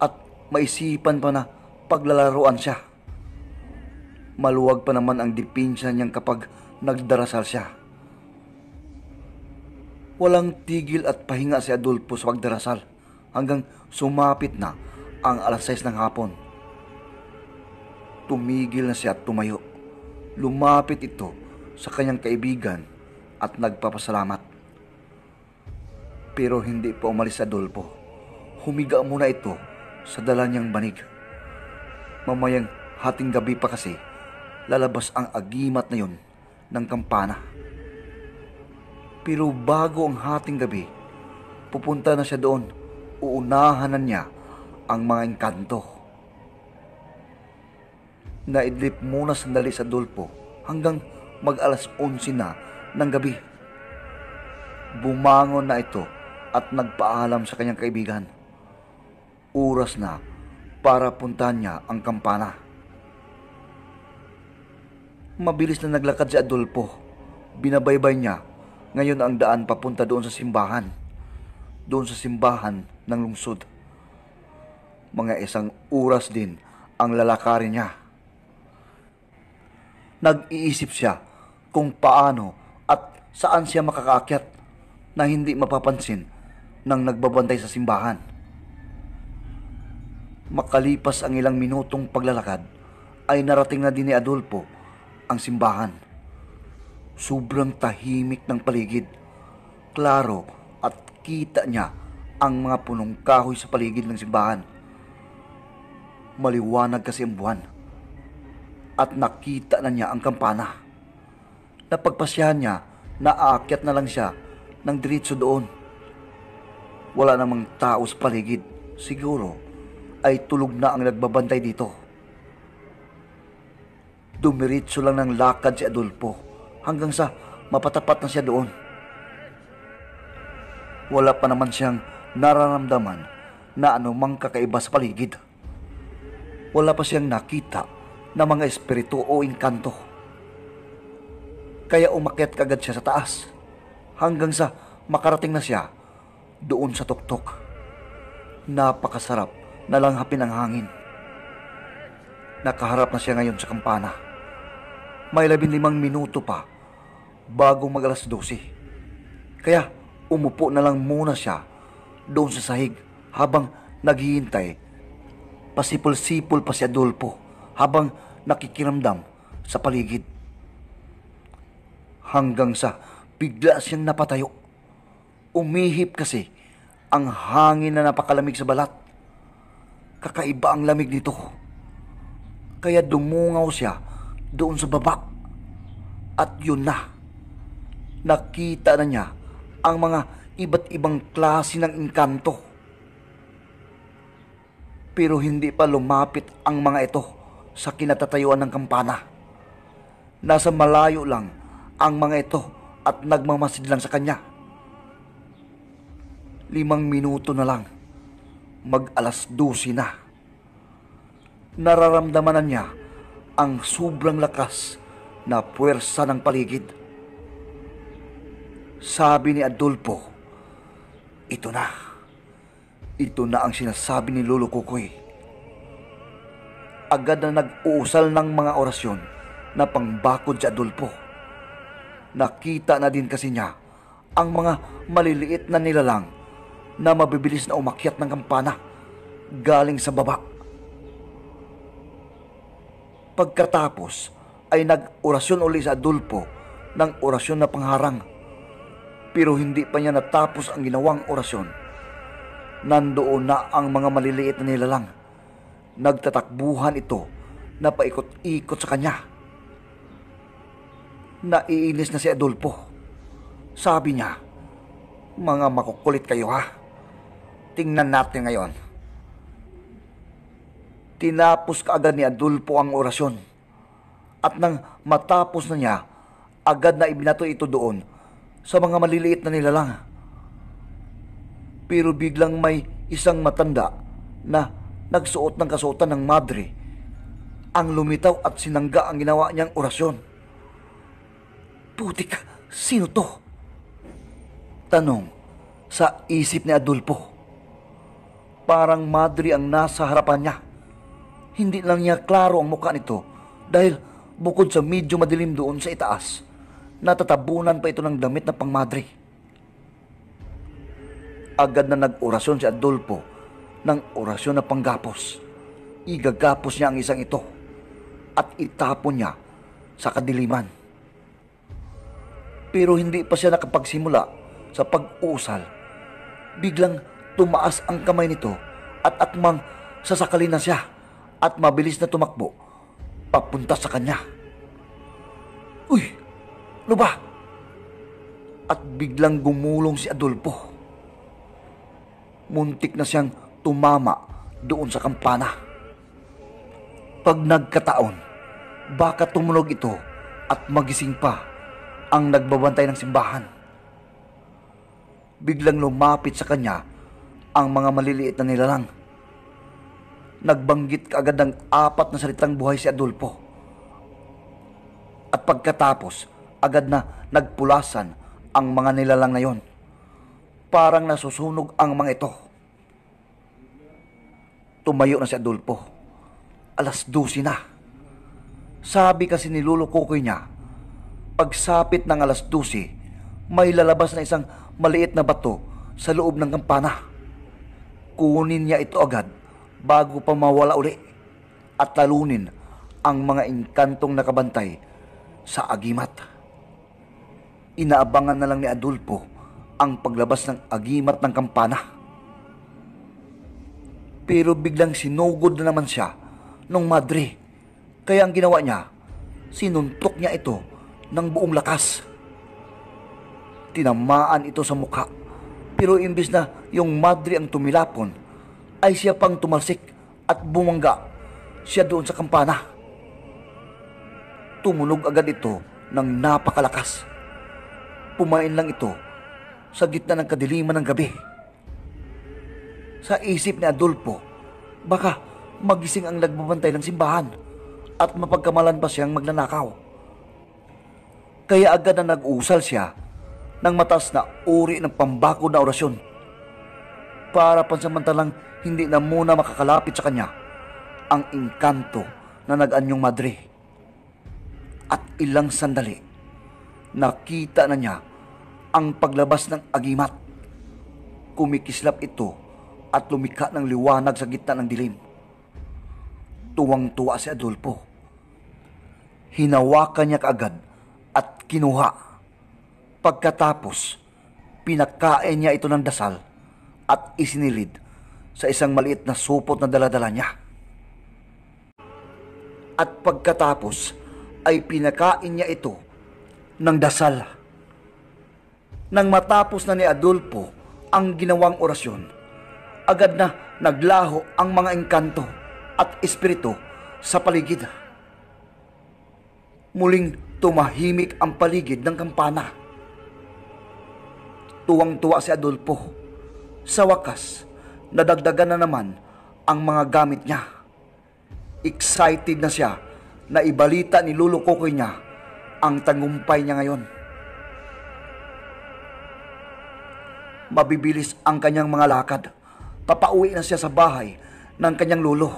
at maisipan pa na paglalaruan siya. Maluwag pa naman ang dipinsa niyang kapag nagdarasal siya Walang tigil at pahinga si Adolfo sa pagdarasal hanggang sumapit na ang alas 6 ng hapon. Tumigil na siya at tumayo. Lumapit ito sa kanyang kaibigan at nagpapasalamat. Pero hindi pa umalis si Adolfo. Humiga muna ito sa dala niyang banig. Mamayang hating gabi pa kasi lalabas ang agimat na yun ng kampana. Pero bago ang hating gabi, pupunta na siya doon. Uunahan na niya ang mga engkanto. Naidlip muna sandali sa dulpo hanggang mag alas 11 na ng gabi. Bumangon na ito at nagpaalam sa kanyang kaibigan. Oras na para puntahan niya ang kampana. Mabilis na naglakad si Adolfo. Binabaybay niya ngayon ang daan papunta doon sa simbahan. Doon sa simbahan ng lungsod. Mga isang oras din ang lalakarin niya. Nag-iisip siya kung paano at saan siya makakakyat na hindi mapapansin ng nagbabantay sa simbahan. Makalipas ang ilang minutong paglalakad, ay narating na din ni Adolfo ang simbahan. Sobrang tahimik ng paligid. Klaro at kita niya ang mga punong kahoy sa paligid ng simbahan. Maliwanag kasi ang buwan. At nakita na niya ang kampana. Napagpasyahan niya na aakyat na lang siya ng diritso doon. Wala namang tao sa paligid. Siguro ay tulog na ang nagbabantay dito. Dumiritso lang ng lakad si Adolfo hanggang sa mapatapat na siya doon. Wala pa naman siyang nararamdaman na anumang kakaiba sa paligid. Wala pa siyang nakita na mga espiritu o inkanto. Kaya umakyat kagad siya sa taas hanggang sa makarating na siya doon sa tuktok. Napakasarap na langhapin ang hangin. Nakaharap na siya ngayon sa kampana. May labinlimang minuto pa bago mag alas 12. Kaya umupo na lang muna siya doon sa sahig habang naghihintay. Pasipol-sipol pa si Adolfo habang nakikiramdam sa paligid. Hanggang sa bigla siyang napatayo. Umihip kasi ang hangin na napakalamig sa balat. Kakaiba ang lamig nito. Kaya dumungaw siya doon sa babak. At yun na nakita na niya ang mga iba't ibang klase ng inkanto. Pero hindi pa lumapit ang mga ito sa kinatatayuan ng kampana. Nasa malayo lang ang mga ito at nagmamasid lang sa kanya. Limang minuto na lang, mag alas dusi na. Nararamdaman na niya ang sobrang lakas na puwersa ng paligid sabi ni Adolfo, ito na. Ito na ang sinasabi ni Lolo Kukoy. Agad na nag-uusal ng mga orasyon na pangbakod si Adolfo. Nakita na din kasi niya ang mga maliliit na nilalang na mabibilis na umakyat ng kampana galing sa baba. Pagkatapos ay nag-orasyon uli sa Adolfo ng orasyon na pangharang pero hindi pa niya natapos ang ginawang orasyon. Nandoon na ang mga maliliit na nilalang. Nagtatakbuhan ito na paikot-ikot sa kanya. Naiinis na si Adolfo. Sabi niya, mga makukulit kayo ha. Tingnan natin ngayon. Tinapos kaagad ni Adolfo ang orasyon. At nang matapos na niya, agad na ibinato ito doon sa mga maliliit na nilalang. Pero biglang may isang matanda na nagsuot ng kasuotan ng madre ang lumitaw at sinangga ang ginawa niyang orasyon. Putik, sino to? Tanong sa isip ni Adolfo. Parang madre ang nasa harapan niya. Hindi lang niya klaro ang mukha nito dahil bukod sa medyo madilim doon sa itaas natatabunan pa ito ng damit na pangmadre. Agad na nag-orasyon si Adolfo ng orasyon na panggapos. Igagapos niya ang isang ito at itapon niya sa kadiliman. Pero hindi pa siya nakapagsimula sa pag-usal. Biglang tumaas ang kamay nito at akmang sasakalin na siya at mabilis na tumakbo papunta sa kanya. Uy! Ano ba? At biglang gumulong si Adolfo. Muntik na siyang tumama doon sa kampana. Pag nagkataon, baka tumunog ito at magising pa ang nagbabantay ng simbahan. Biglang lumapit sa kanya ang mga maliliit na nilalang. Nagbanggit kaagad ng apat na salitang buhay si Adolfo. At pagkatapos, agad na nagpulasan ang mga nilalang na yon. Parang nasusunog ang mga ito. Tumayo na si Adolfo. Alas 12 na. Sabi kasi ni Lolo Kukoy niya, pagsapit ng alas 12, may lalabas na isang maliit na bato sa loob ng kampana. Kunin niya ito agad bago pa mawala uli at talunin ang mga inkantong nakabantay sa agimat inaabangan na lang ni Adolfo ang paglabas ng agimat ng kampana. Pero biglang sinugod na naman siya nung madre. Kaya ang ginawa niya, sinuntok niya ito ng buong lakas. Tinamaan ito sa mukha. Pero imbis na yung madre ang tumilapon, ay siya pang tumalsik at bumangga siya doon sa kampana. Tumunog agad ito ng napakalakas. Pumain lang ito sa gitna ng kadiliman ng gabi. Sa isip ni Adolfo, baka magising ang nagbabantay ng simbahan at mapagkamalan pa siyang magnanakaw. Kaya agad na nag-usal siya ng matas na uri ng pambako na orasyon para pansamantalang hindi na muna makakalapit sa kanya ang inkanto na nag-anyong madre. At ilang sandali, Nakita na niya ang paglabas ng agimat. Kumikislap ito at lumika ng liwanag sa gitna ng dilim. Tuwang-tuwa si Adolfo. Hinawakan niya kaagad at kinuha. Pagkatapos, pinakain niya ito ng dasal at isinilid sa isang maliit na supot na daladala niya. At pagkatapos ay pinakain niya ito ng dasal. Nang matapos na ni Adolfo ang ginawang orasyon, agad na naglaho ang mga engkanto at espiritu sa paligid. Muling tumahimik ang paligid ng kampana. Tuwang-tuwa si Adolfo. Sa wakas, nadagdagan na naman ang mga gamit niya. Excited na siya na ibalita ni Lulo Kokoy niya ang tagumpay niya ngayon. Mabibilis ang kanyang mga lakad. Papauwi na siya sa bahay ng kanyang lolo.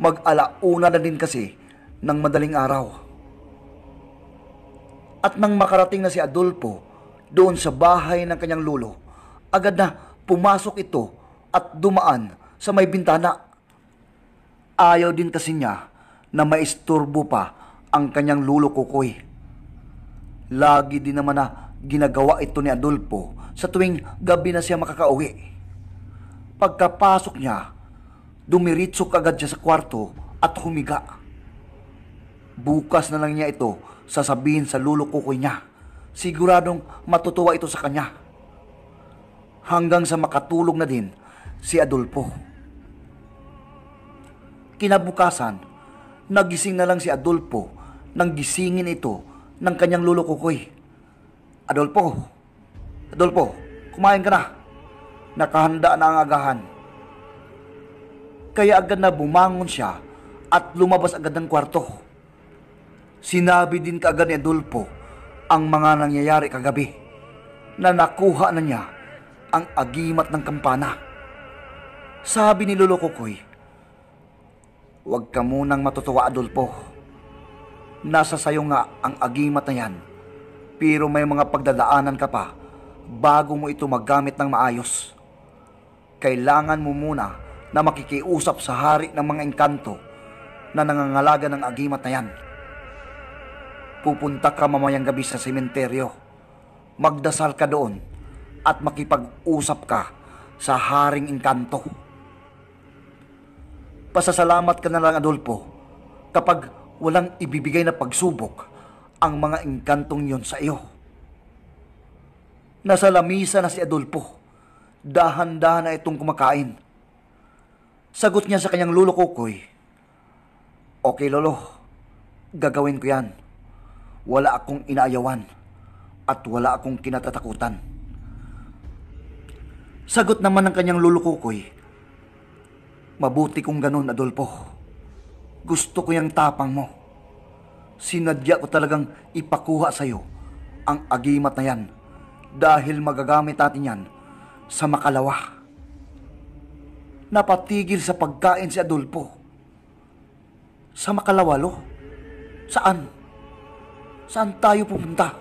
Mag-alauna na din kasi ng madaling araw. At nang makarating na si Adolfo doon sa bahay ng kanyang lolo, agad na pumasok ito at dumaan sa may bintana. Ayaw din kasi niya na maisturbo pa ang kanyang lulo kukoy. Lagi din naman na ginagawa ito ni Adolfo sa tuwing gabi na siya makakauwi. Pagkapasok niya, dumiritso kagad siya sa kwarto at humiga. Bukas na lang niya ito sasabihin sa lulo kukoy niya. Siguradong matutuwa ito sa kanya. Hanggang sa makatulog na din si Adolfo. Kinabukasan, nagising na lang si Adolfo nang gisingin ito ng kanyang lolo kukoy. Adolfo, Adolfo, kumain ka na. Nakahanda na ang agahan. Kaya agad na bumangon siya at lumabas agad ng kwarto. Sinabi din kaagad ni Adolfo ang mga nangyayari kagabi na nakuha na niya ang agimat ng kampana. Sabi ni Lolo Kukoy, Huwag ka munang matutuwa, Adolfo. Nasa sayo nga ang agimat na yan. Pero may mga pagdadaanan ka pa bago mo ito magamit ng maayos. Kailangan mo muna na makikiusap sa hari ng mga engkanto na nangangalaga ng agimat na yan. Pupunta ka mamayang gabi sa sementeryo. Magdasal ka doon at makipag-usap ka sa haring engkanto. Pasasalamat ka na lang, Adolfo, kapag walang ibibigay na pagsubok ang mga engkantong yon sa iyo. Nasa lamisa na si Adolfo. Dahan-dahan na itong kumakain. Sagot niya sa kanyang lolo kukoy, Okay lolo, gagawin ko yan. Wala akong inaayawan at wala akong kinatatakutan. Sagot naman ng kanyang lolo kukoy, Mabuti kung ganun, Adolfo. Gusto ko yung tapang mo. Sinadya ko talagang ipakuha sa'yo ang agimat na yan dahil magagamit natin yan sa makalawa. Napatigil sa pagkain si Adolfo. Sa makalawalo? Saan? Saan tayo pupunta?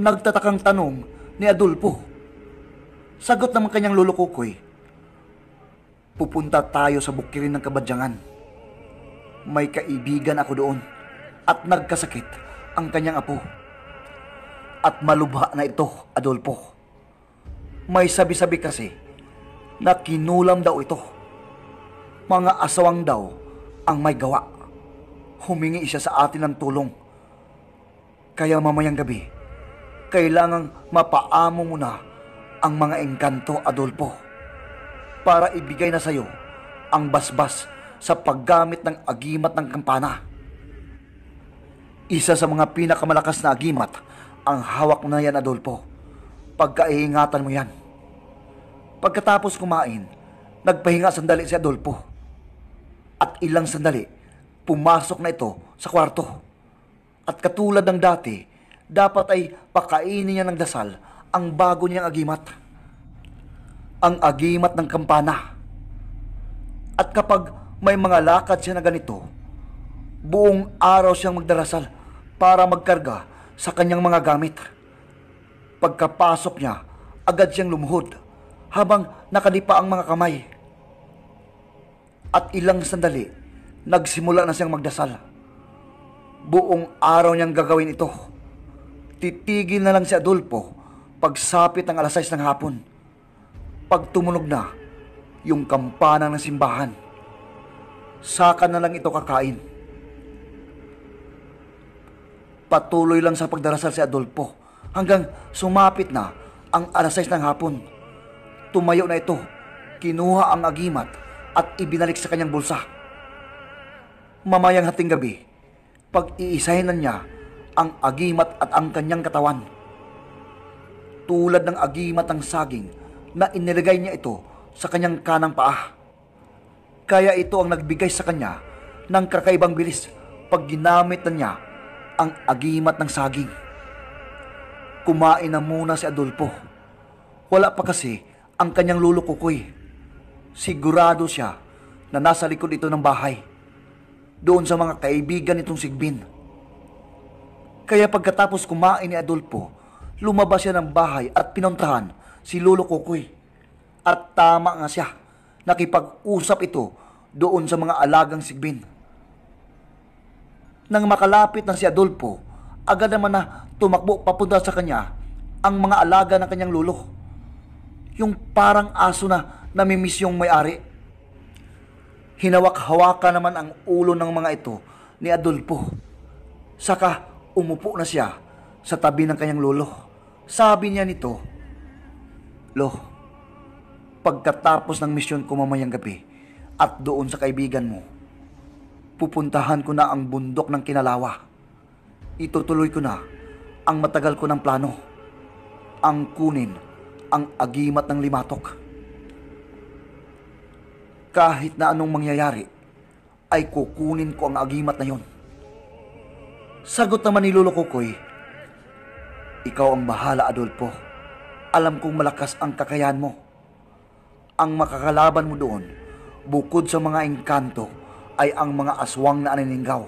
Nagtatakang tanong ni Adolfo. Sagot naman kanyang lolo Pupunta tayo sa bukirin ng kabadyangan may kaibigan ako doon at nagkasakit ang kanyang apo. At malubha na ito, Adolfo. May sabi-sabi kasi na kinulam daw ito. Mga asawang daw ang may gawa. Humingi siya sa atin ng tulong. Kaya mamayang gabi, kailangang mapaamo muna ang mga engkanto, Adolfo, para ibigay na sa'yo ang basbas sa paggamit ng agimat ng kampana. Isa sa mga pinakamalakas na agimat ang hawak na yan, Adolfo. Pagkaiingatan mo yan. Pagkatapos kumain, nagpahinga sandali si Adolfo. At ilang sandali, pumasok na ito sa kwarto. At katulad ng dati, dapat ay pakainin niya ng dasal ang bago niyang agimat. Ang agimat ng kampana. At kapag may mga lakad siya na ganito. Buong araw siyang magdarasal para magkarga sa kanyang mga gamit. Pagkapasok niya, agad siyang lumuhod habang nakalipa ang mga kamay. At ilang sandali, nagsimula na siyang magdasal. Buong araw niyang gagawin ito. Titigil na lang si Adolfo pagsapit ng alas 6 ng hapon. Pag tumunog na, yung kampana ng simbahan saka na lang ito kakain. Patuloy lang sa pagdarasal si Adolfo hanggang sumapit na ang alas 6 ng hapon. Tumayo na ito, kinuha ang agimat at ibinalik sa kanyang bulsa. Mamayang hating gabi, pag-iisahin na niya ang agimat at ang kanyang katawan. Tulad ng agimat ng saging na inilagay niya ito sa kanyang kanang paa kaya ito ang nagbigay sa kanya ng kakaibang bilis pag ginamit na niya ang agimat ng saging. Kumain na muna si Adolfo. Wala pa kasi ang kanyang lulo kukoy. Sigurado siya na nasa likod ito ng bahay. Doon sa mga kaibigan nitong Sigbin. Kaya pagkatapos kumain ni Adolfo, lumabas siya ng bahay at pinuntahan si Lolo Kukoy. At tama nga siya, nakipag-usap ito doon sa mga alagang sigbin. Nang makalapit na si Adolfo, agad naman na tumakbo papunta sa kanya ang mga alaga ng kanyang lulo. Yung parang aso na namimiss yung may-ari. Hinawak-hawaka naman ang ulo ng mga ito ni Adolfo. Saka umupo na siya sa tabi ng kanyang lolo. Sabi niya nito, Lo, pagkatapos ng misyon ko mamayang gabi, at doon sa kaibigan mo. Pupuntahan ko na ang bundok ng Kinalawa. Itutuloy ko na ang matagal ko ng plano. Ang kunin ang agimat ng limatok. Kahit na anong mangyayari, ay kukunin ko ang agimat na yon. Sagot naman ni Lolo Kukoy, Ikaw ang bahala, Adolfo. Alam kong malakas ang kakayahan mo. Ang makakalaban mo doon Bukod sa mga engkanto ay ang mga aswang na aniningaw.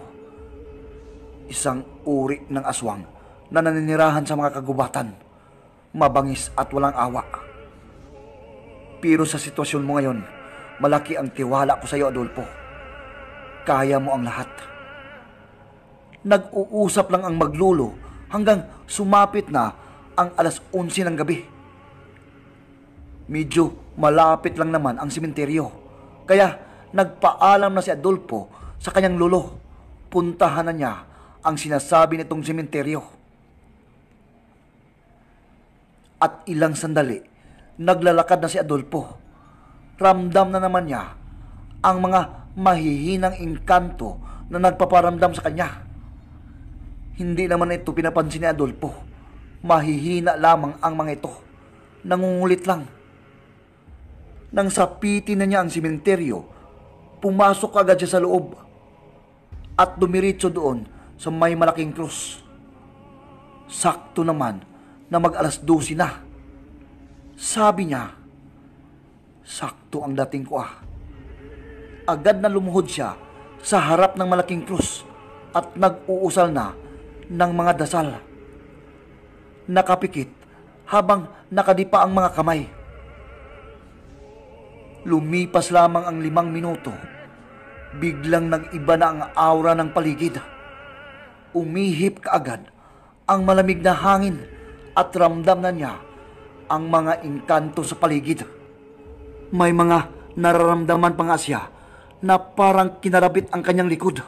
Isang uri ng aswang na naninirahan sa mga kagubatan, mabangis at walang awa. Pero sa sitwasyon mo ngayon, malaki ang tiwala ko sa iyo, Adolfo. Kaya mo ang lahat. Nag-uusap lang ang maglulo hanggang sumapit na ang alas 11 ng gabi. Medyo malapit lang naman ang simenteryo kaya nagpaalam na si Adolfo sa kanyang lolo. Puntahan na niya ang sinasabi nitong sementeryo. At ilang sandali, naglalakad na si Adolfo. Ramdam na naman niya ang mga mahihinang inkanto na nagpaparamdam sa kanya. Hindi naman ito pinapansin ni Adolfo. Mahihina lamang ang mga ito. Nangungulit lang nang sapitin na niya ang simenteryo, pumasok agad siya sa loob at dumiritso doon sa may malaking krus. Sakto naman na mag alas 12 na. Sabi niya, sakto ang dating ko ah. Agad na lumuhod siya sa harap ng malaking krus at nag-uusal na ng mga dasal. Nakapikit habang nakadipa ang mga kamay Lumipas lamang ang limang minuto. Biglang nag-iba na ang aura ng paligid. Umihip kaagad ang malamig na hangin at ramdam na niya ang mga inkanto sa paligid. May mga nararamdaman pa nga siya na parang kinarabit ang kanyang likod.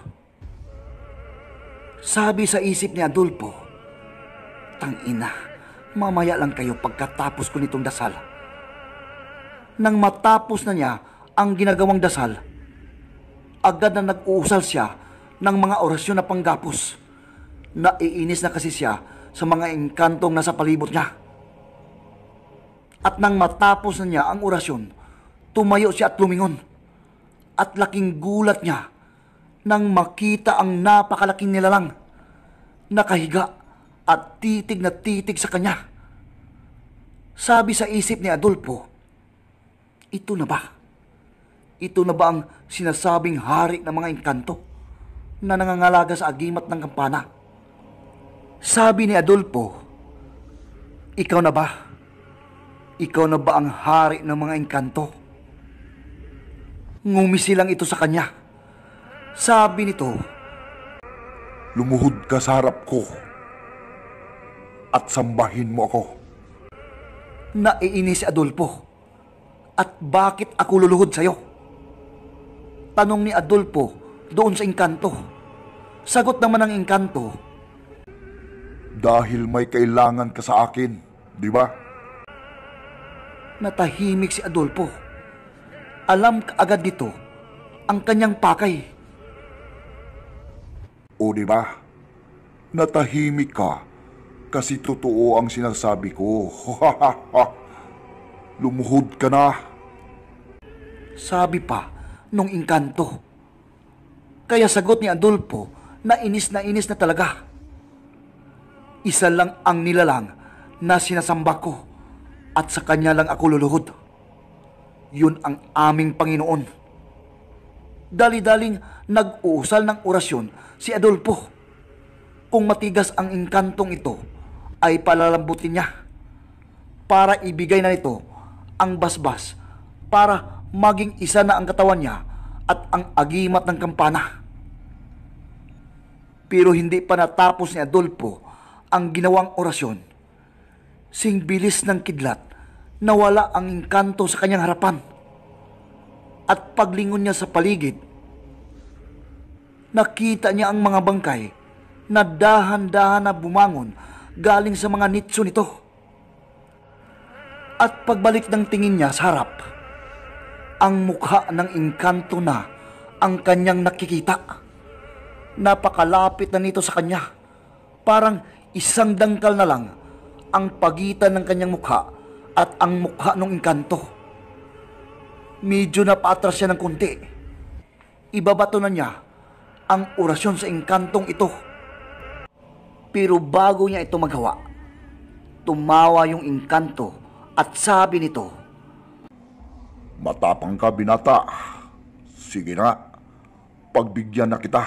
Sabi sa isip ni Adolfo, Tangina, mamaya lang kayo pagkatapos ko nitong dasal nang matapos na niya ang ginagawang dasal, agad na nag-uusal siya ng mga orasyon na panggapos. Naiinis na kasi siya sa mga engkantong nasa palibot niya. At nang matapos na niya ang orasyon, tumayo siya at lumingon. At laking gulat niya nang makita ang napakalaking nilalang. Nakahiga at titig na titig sa kanya. Sabi sa isip ni Adolfo, ito na ba? Ito na ba ang sinasabing hari ng mga engkanto na nangangalaga sa agimat ng kampana? Sabi ni Adolfo, Ikaw na ba? Ikaw na ba ang hari ng mga engkanto? Ngumisi lang ito sa kanya. Sabi nito, Lumuhod ka sa harap ko at sambahin mo ako. Naiinis si Adolfo at bakit ako luluhod sa'yo? Tanong ni Adolfo doon sa engkanto. Sagot naman ng engkanto. Dahil may kailangan ka sa akin, di ba? Natahimik si Adolfo. Alam ka agad dito ang kanyang pakay. O di ba? Natahimik ka kasi totoo ang sinasabi ko. Lumuhod ka na. Sabi pa nung inkanto. Kaya sagot ni Adolfo na inis na inis na talaga. Isa lang ang nilalang na sinasamba ko at sa kanya lang ako luluhod. Yun ang aming Panginoon. Dali-daling nag-uusal ng orasyon si Adolfo. Kung matigas ang inkantong ito, ay palalambutin niya para ibigay na ito ang basbas para maging isa na ang katawan niya at ang agimat ng kampana. Pero hindi pa natapos ni Adolfo ang ginawang orasyon. Sing bilis ng kidlat, nawala ang inkanto sa kanyang harapan. At paglingon niya sa paligid, nakita niya ang mga bangkay na dahan-dahan na bumangon galing sa mga nitso nito at pagbalik ng tingin niya sa harap, ang mukha ng engkanto na ang kanyang nakikita. Napakalapit na nito sa kanya. Parang isang dangkal na lang ang pagitan ng kanyang mukha at ang mukha ng engkanto. Medyo napatras siya ng kunti. Ibabato na niya ang orasyon sa engkantong ito. Pero bago niya ito magawa, tumawa yung engkanto at sabi nito, Matapang ka binata. Sige na, pagbigyan na kita.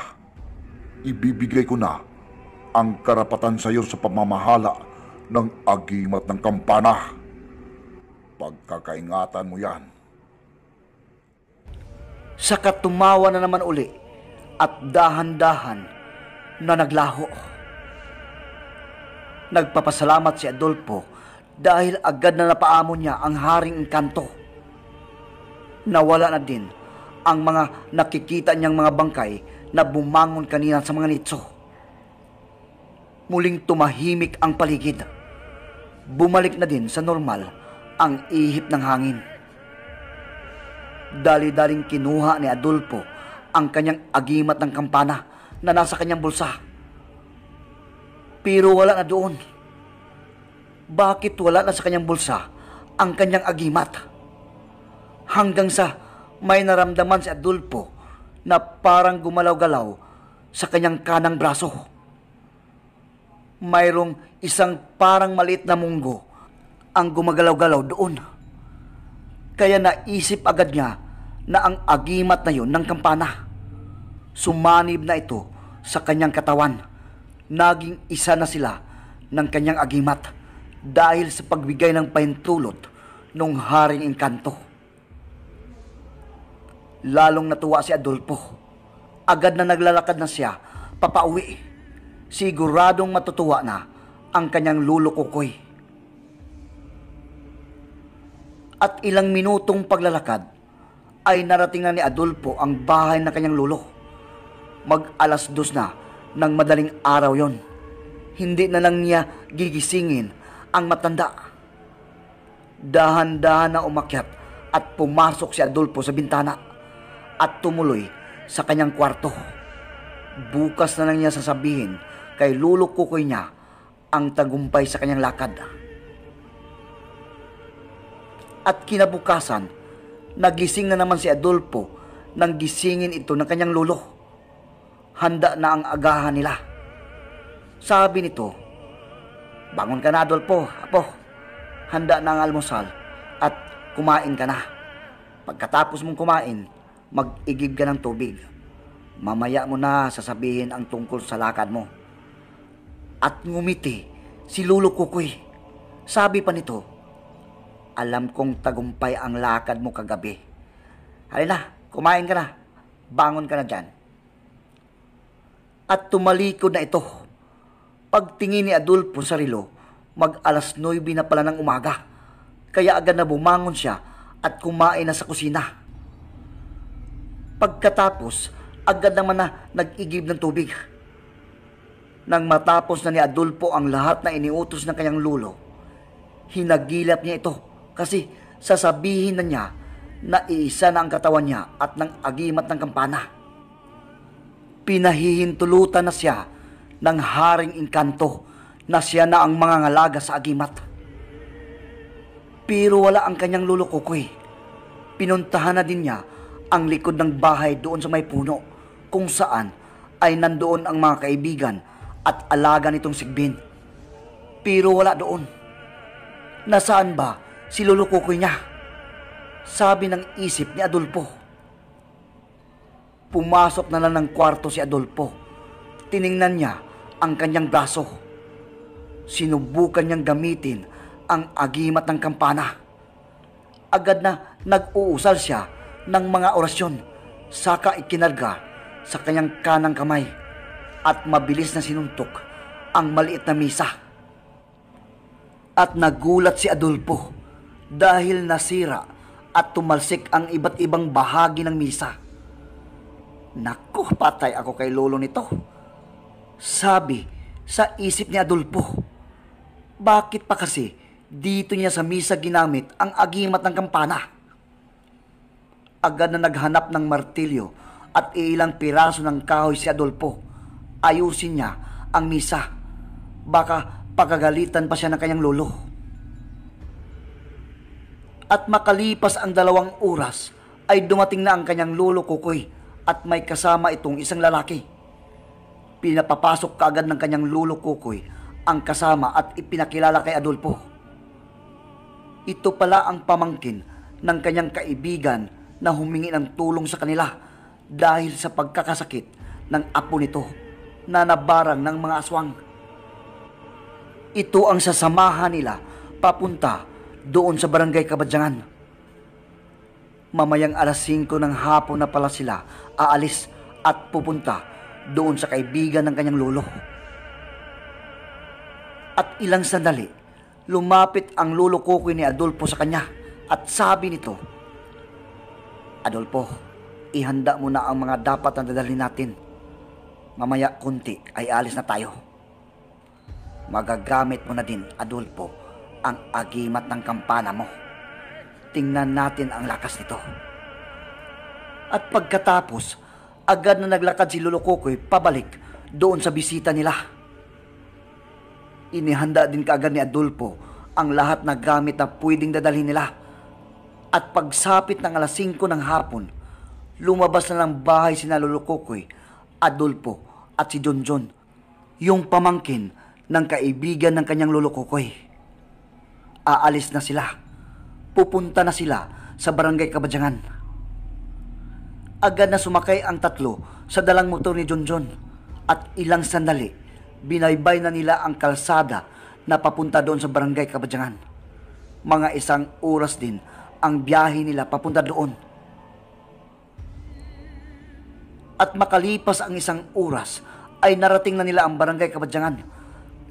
Ibibigay ko na ang karapatan sa iyo sa pamamahala ng agimat ng kampana. Pagkakaingatan mo yan. Saka tumawa na naman uli at dahan-dahan na naglaho. Nagpapasalamat si Adolfo dahil agad na napaamon niya ang haring kanto. Nawala na din ang mga nakikita niyang mga bangkay na bumangon kanina sa mga nitso. Muling tumahimik ang paligid. Bumalik na din sa normal ang ihip ng hangin. Dali-daling kinuha ni Adolfo ang kanyang agimat ng kampana na nasa kanyang bulsa. Pero wala na doon bakit wala na sa kanyang bulsa ang kanyang agimat. Hanggang sa may naramdaman si Adulfo na parang gumalaw-galaw sa kanyang kanang braso. Mayroong isang parang maliit na munggo ang gumagalaw-galaw doon. Kaya naisip agad niya na ang agimat na yon ng kampana. Sumanib na ito sa kanyang katawan. Naging isa na sila ng kanyang agimat dahil sa pagbigay ng pahintulot nung Haring Engkanto. Lalong natuwa si Adolfo. Agad na naglalakad na siya papauwi. Siguradong matutuwa na ang kanyang lulo kukoy. At ilang minutong paglalakad ay narating na ni Adolfo ang bahay ng kanyang lulo. Mag alas dos na ng madaling araw yon. Hindi na lang niya gigisingin ang matanda. Dahan-dahan na umakyat at pumasok si Adolfo sa bintana at tumuloy sa kanyang kwarto. Bukas na lang niya sasabihin kay lulo kukoy niya ang tagumpay sa kanyang lakad. At kinabukasan, nagising na naman si Adolfo nang gisingin ito ng kanyang lolo. Handa na ang agahan nila. Sabi nito, Bangon ka na, Adolfo. Apo, handa na ang almusal at kumain ka na. Pagkatapos mong kumain, mag-igib ka ng tubig. Mamaya mo na sasabihin ang tungkol sa lakad mo. At ngumiti si Lulo Kukoy. Sabi pa nito, alam kong tagumpay ang lakad mo kagabi. Halina, kumain ka na. Bangon ka na dyan. At tumalikod na ito Pagtingin ni Adolfo sa relo, mag alas 9 na pala ng umaga. Kaya agad na bumangon siya at kumain na sa kusina. Pagkatapos, agad naman na nag-igib ng tubig. Nang matapos na ni Adolfo ang lahat na iniutos ng kanyang lulo, hinagilap niya ito kasi sasabihin na niya na iisa na ang katawan niya at ng agimat ng kampana. Pinahihintulutan na siya ng Haring Inkanto na siya na ang mga ngalaga sa agimat. Pero wala ang kanyang lolo Kukoy. Pinuntahan na din niya ang likod ng bahay doon sa may puno kung saan ay nandoon ang mga kaibigan at alaga nitong sigbin. Pero wala doon. Nasaan ba si lolo Kukoy niya? Sabi ng isip ni Adolfo. Pumasok na lang ng kwarto si Adolfo. Tiningnan niya ang kanyang braso. Sinubukan niyang gamitin ang agimat ng kampana. Agad na nag-uusal siya ng mga orasyon, saka ikinarga sa kanyang kanang kamay at mabilis na sinuntok ang maliit na misa. At nagulat si Adolfo dahil nasira at tumalsik ang iba't ibang bahagi ng misa. Naku, patay ako kay lolo nito sabi sa isip ni Adolfo. Bakit pa kasi dito niya sa misa ginamit ang agimat ng kampana? Agad na naghanap ng martilyo at ilang piraso ng kahoy si Adolfo. Ayusin niya ang misa. Baka pagagalitan pa siya ng kanyang lolo. At makalipas ang dalawang oras, ay dumating na ang kanyang lolo kukoy at may kasama itong isang lalaki. Pinapapasok kaagad ng kanyang lulo kukoy ang kasama at ipinakilala kay Adolfo. Ito pala ang pamangkin ng kanyang kaibigan na humingi ng tulong sa kanila dahil sa pagkakasakit ng apo nito na nabarang ng mga aswang. Ito ang sasamahan nila papunta doon sa barangay Kabadyangan. Mamayang alas 5 ng hapon na pala sila aalis at pupunta doon sa kaibigan ng kanyang lolo. At ilang sandali, lumapit ang lolo kukoy ni Adolfo sa kanya at sabi nito, Adolfo, ihanda mo na ang mga dapat na dadalhin natin. Mamaya kunti ay alis na tayo. Magagamit mo na din, Adolfo, ang agimat ng kampana mo. Tingnan natin ang lakas nito. At pagkatapos, agad na naglakad si Lolo Kokoy pabalik doon sa bisita nila. Inihanda din kaagad ni Adolfo ang lahat na gamit na pwedeng dadalhin nila. At pagsapit ng alas 5 ng hapon, lumabas na lang bahay si Lolo Kokoy, Adolfo at si John John, yung pamangkin ng kaibigan ng kanyang Lolo Kokoy. Aalis na sila. Pupunta na sila sa barangay Kabadyangan. Agad na sumakay ang tatlo sa dalang motor ni Jonjon at ilang sandali binaybay na nila ang kalsada na papunta doon sa barangay Kabadyangan. Mga isang oras din ang biyahe nila papunta doon. At makalipas ang isang oras ay narating na nila ang barangay Kabadyangan.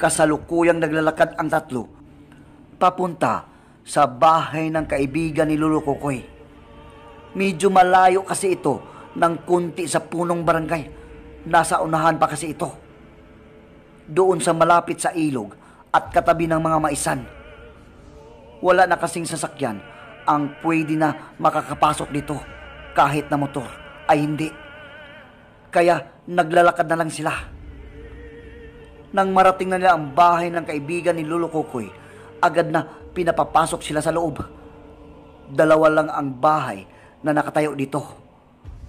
Kasalukuyang naglalakad ang tatlo papunta sa bahay ng kaibigan ni Lolo Kukoy. Medyo malayo kasi ito ng kunti sa punong barangay. Nasa unahan pa kasi ito. Doon sa malapit sa ilog at katabi ng mga maisan. Wala na kasing sasakyan ang pwede na makakapasok dito kahit na motor ay hindi. Kaya naglalakad na lang sila. Nang marating na nila ang bahay ng kaibigan ni Lolo Kokoy, agad na pinapapasok sila sa loob. Dalawa lang ang bahay na nakatayo dito.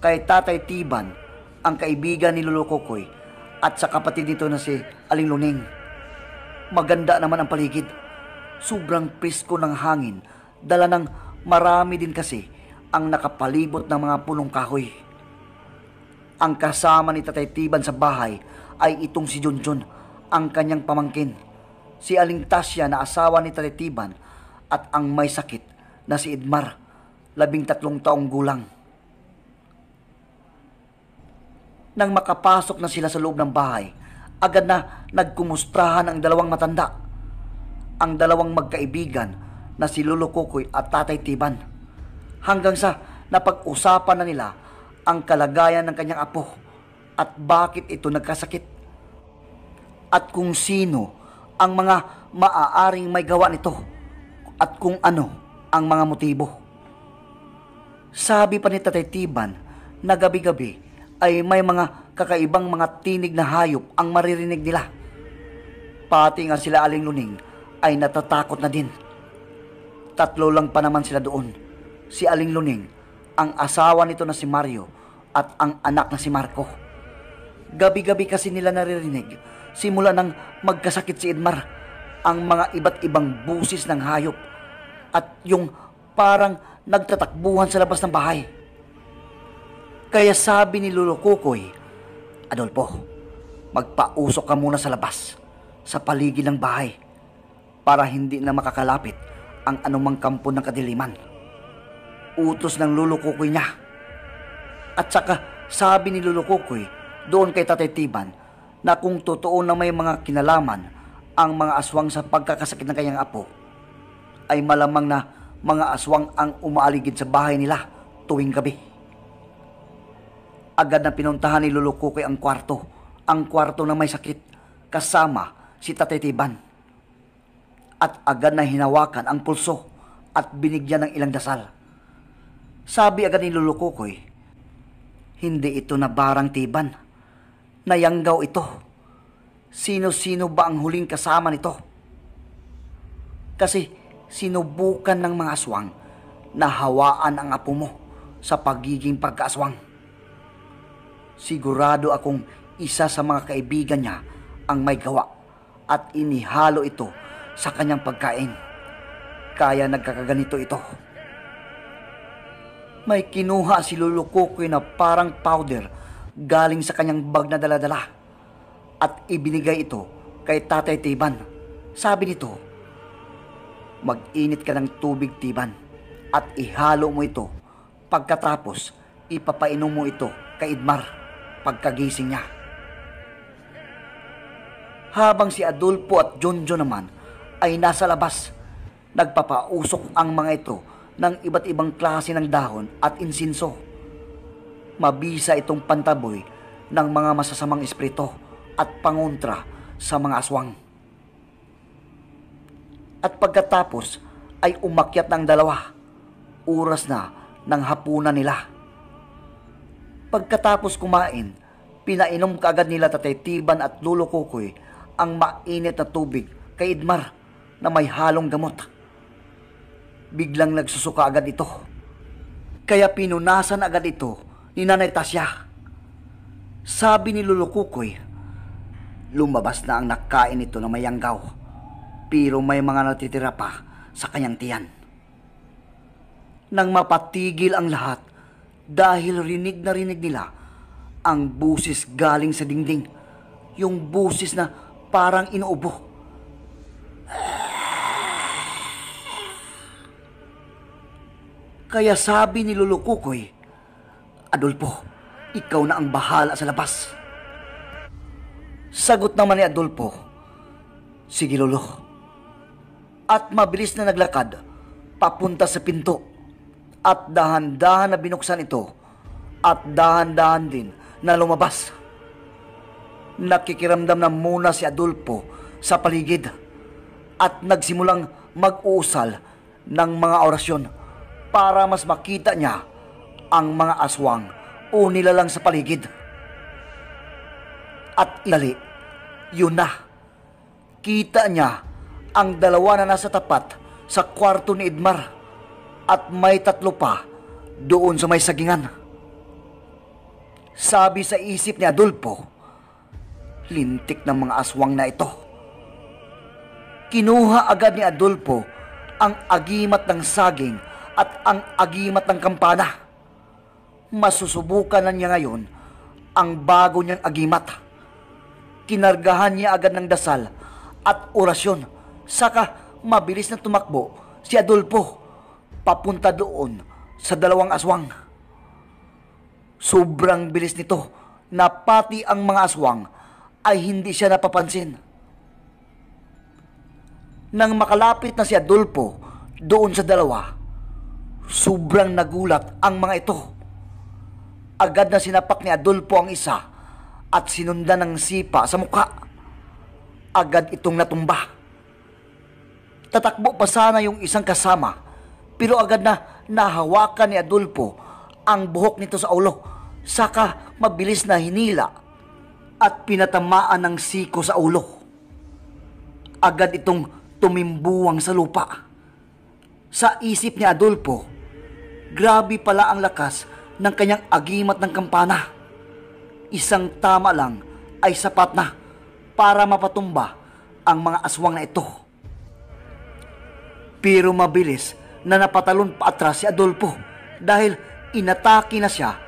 Kay Tatay Tiban, ang kaibigan ni Lolo Kokoy at sa kapatid nito na si Aling Luning. Maganda naman ang paligid. Sobrang prisko ng hangin, dala ng marami din kasi ang nakapalibot ng mga punong kahoy. Ang kasama ni Tatay Tiban sa bahay ay itong si Junjun, ang kanyang pamangkin. Si Aling Tasya na asawa ni Tatay Tiban at ang may sakit na si Edmar labing tatlong taong gulang. Nang makapasok na sila sa loob ng bahay, agad na nagkumustahan ang dalawang matanda. Ang dalawang magkaibigan na si Lolo Kokoy at Tatay Tiban. Hanggang sa napag-usapan na nila ang kalagayan ng kanyang apo at bakit ito nagkasakit. At kung sino ang mga maaaring may gawa nito at kung ano ang mga motibo. Sabi pa ni Tatay Tiban na gabi-gabi ay may mga kakaibang mga tinig na hayop ang maririnig nila. Pati nga sila Aling Luning ay natatakot na din. Tatlo lang pa naman sila doon. Si Aling Luning, ang asawa nito na si Mario at ang anak na si Marco. Gabi-gabi kasi nila naririnig simula nang magkasakit si Edmar ang mga iba't ibang busis ng hayop at yung parang nagtatakbuhan sa labas ng bahay. Kaya sabi ni Lolo Kukoy, Adolfo, magpausok ka muna sa labas, sa paligid ng bahay, para hindi na makakalapit ang anumang kampo ng kadiliman. Utos ng Lolo Kukoy niya. At saka sabi ni Lolo Kukoy doon kay Tatay Tiban na kung totoo na may mga kinalaman ang mga aswang sa pagkakasakit ng kanyang apo, ay malamang na mga aswang ang umaaligid sa bahay nila tuwing gabi. Agad na pinuntahan ni Lolo Kukoy ang kwarto, ang kwarto na may sakit, kasama si Tatitiban. At agad na hinawakan ang pulso at binigyan ng ilang dasal. Sabi agad ni Lolo Kukoy, hindi ito na barang tiban. Nayanggaw ito. Sino-sino ba ang huling kasama nito? Kasi sinubukan ng mga aswang na hawaan ang apo mo sa pagiging pagkaaswang. Sigurado akong isa sa mga kaibigan niya ang may gawa at inihalo ito sa kanyang pagkain. Kaya nagkakaganito ito. May kinuha si Lolo Kukoy na parang powder galing sa kanyang bag na daladala at ibinigay ito kay Tatay Tiban. Sabi nito, Mag-init ka ng tubig tiban at ihalo mo ito. Pagkatapos, ipapainom mo ito kay Idmar pagkagising niya. Habang si Adolfo at Jonjo naman ay nasa labas, nagpapausok ang mga ito ng iba't ibang klase ng dahon at insinso. Mabisa itong pantaboy ng mga masasamang espirito at pangontra sa mga aswang at pagkatapos ay umakyat ng dalawa. Oras na ng hapunan nila. Pagkatapos kumain, pinainom kaagad nila Tatay Tiban at Lolo Kukoy ang mainit na tubig kay Idmar na may halong gamot. Biglang nagsusuka agad ito. Kaya pinunasan agad ito ni Nanay Tasya. Sabi ni Lolo Kukoy, lumabas na ang nakain ito ng mayanggaw pero may mga natitira pa sa kanyang tiyan. Nang mapatigil ang lahat dahil rinig na rinig nila ang busis galing sa dingding. Yung busis na parang inuubo. Kaya sabi ni Lolo Kukoy, Adolfo, ikaw na ang bahala sa labas. Sagot naman ni Adolfo, Sige Lolo, at mabilis na naglakad papunta sa pinto at dahan-dahan na binuksan ito at dahan-dahan din na lumabas. Nakikiramdam na muna si Adolfo sa paligid at nagsimulang mag-uusal ng mga orasyon para mas makita niya ang mga aswang o nilalang sa paligid. At ilali, yun na. Kita niya ang dalawa na nasa tapat sa kwarto ni Edmar at may tatlo pa doon sa may sagingan. Sabi sa isip ni Adolfo, lintik ng mga aswang na ito. Kinuha agad ni Adolfo ang agimat ng saging at ang agimat ng kampana. Masusubukan na niya ngayon ang bago niyang agimat. Kinargahan niya agad ng dasal at orasyon Saka mabilis na tumakbo si Adolfo papunta doon sa dalawang aswang. Sobrang bilis nito na pati ang mga aswang ay hindi siya napapansin. Nang makalapit na si Adolfo doon sa dalawa, sobrang nagulat ang mga ito. Agad na sinapak ni Adolfo ang isa at sinundan ng sipa sa mukha. Agad itong natumba. Tatakbo pa sana yung isang kasama, pero agad na nahawakan ni Adolfo ang buhok nito sa ulo, saka mabilis na hinila at pinatamaan ng siko sa ulo. Agad itong tumimbuwang sa lupa. Sa isip ni Adolfo, grabe pala ang lakas ng kanyang agimat ng kampana. Isang tama lang ay sapat na para mapatumba ang mga aswang na ito. Pero mabilis na napatalon pa atras si Adolfo dahil inatake na siya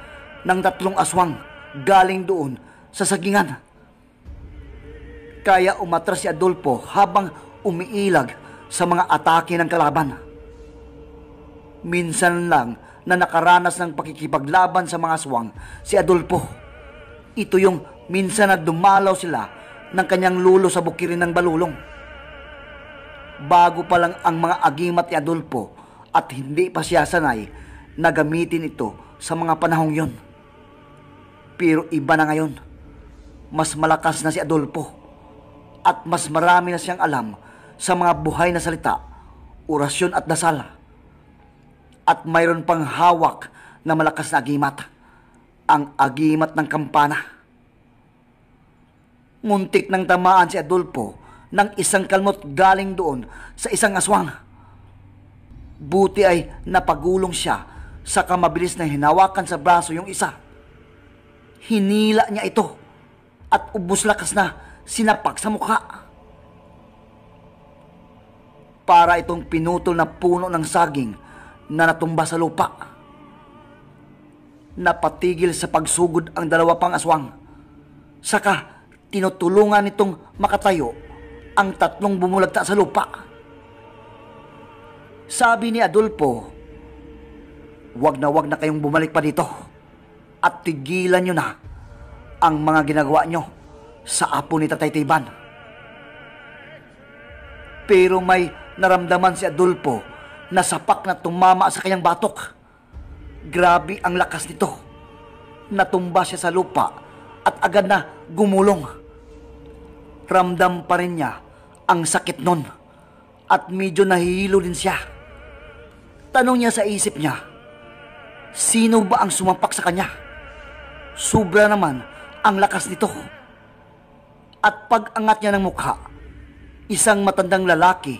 ng tatlong aswang galing doon sa sagingan. Kaya umatras si Adolfo habang umiilag sa mga atake ng kalaban. Minsan lang na nakaranas ng pakikipaglaban sa mga aswang si Adolfo. Ito yung minsan na dumalaw sila ng kanyang lulo sa bukirin ng balulong bago pa lang ang mga agimat ni Adolfo at hindi pa siya sanay na gamitin ito sa mga panahong yon. Pero iba na ngayon. Mas malakas na si Adolfo at mas marami na siyang alam sa mga buhay na salita, orasyon at dasal. At mayroon pang hawak na malakas na agimat, ang agimat ng kampana. Muntik nang tamaan si Adolfo ng isang kalmot galing doon sa isang aswang. Buti ay napagulong siya sa kamabilis na hinawakan sa braso yung isa. Hinila niya ito at ubos lakas na sinapak sa mukha. Para itong pinutol na puno ng saging na natumba sa lupa. Napatigil sa pagsugod ang dalawa pang aswang. Saka tinutulungan nitong makatayo ang tatlong bumulagta sa lupa. Sabi ni Adolfo, wag na wag na kayong bumalik pa dito at tigilan nyo na ang mga ginagawa nyo sa apo ni Tatay Tiban. Pero may naramdaman si Adolfo na sapak na tumama sa kanyang batok. Grabe ang lakas nito. Natumba siya sa lupa at agad na gumulong. Ramdam pa rin niya ang sakit nun. At medyo nahihilo din siya. Tanong niya sa isip niya, sino ba ang sumapak sa kanya? Sobra naman ang lakas nito. At pag-angat niya ng mukha, isang matandang lalaki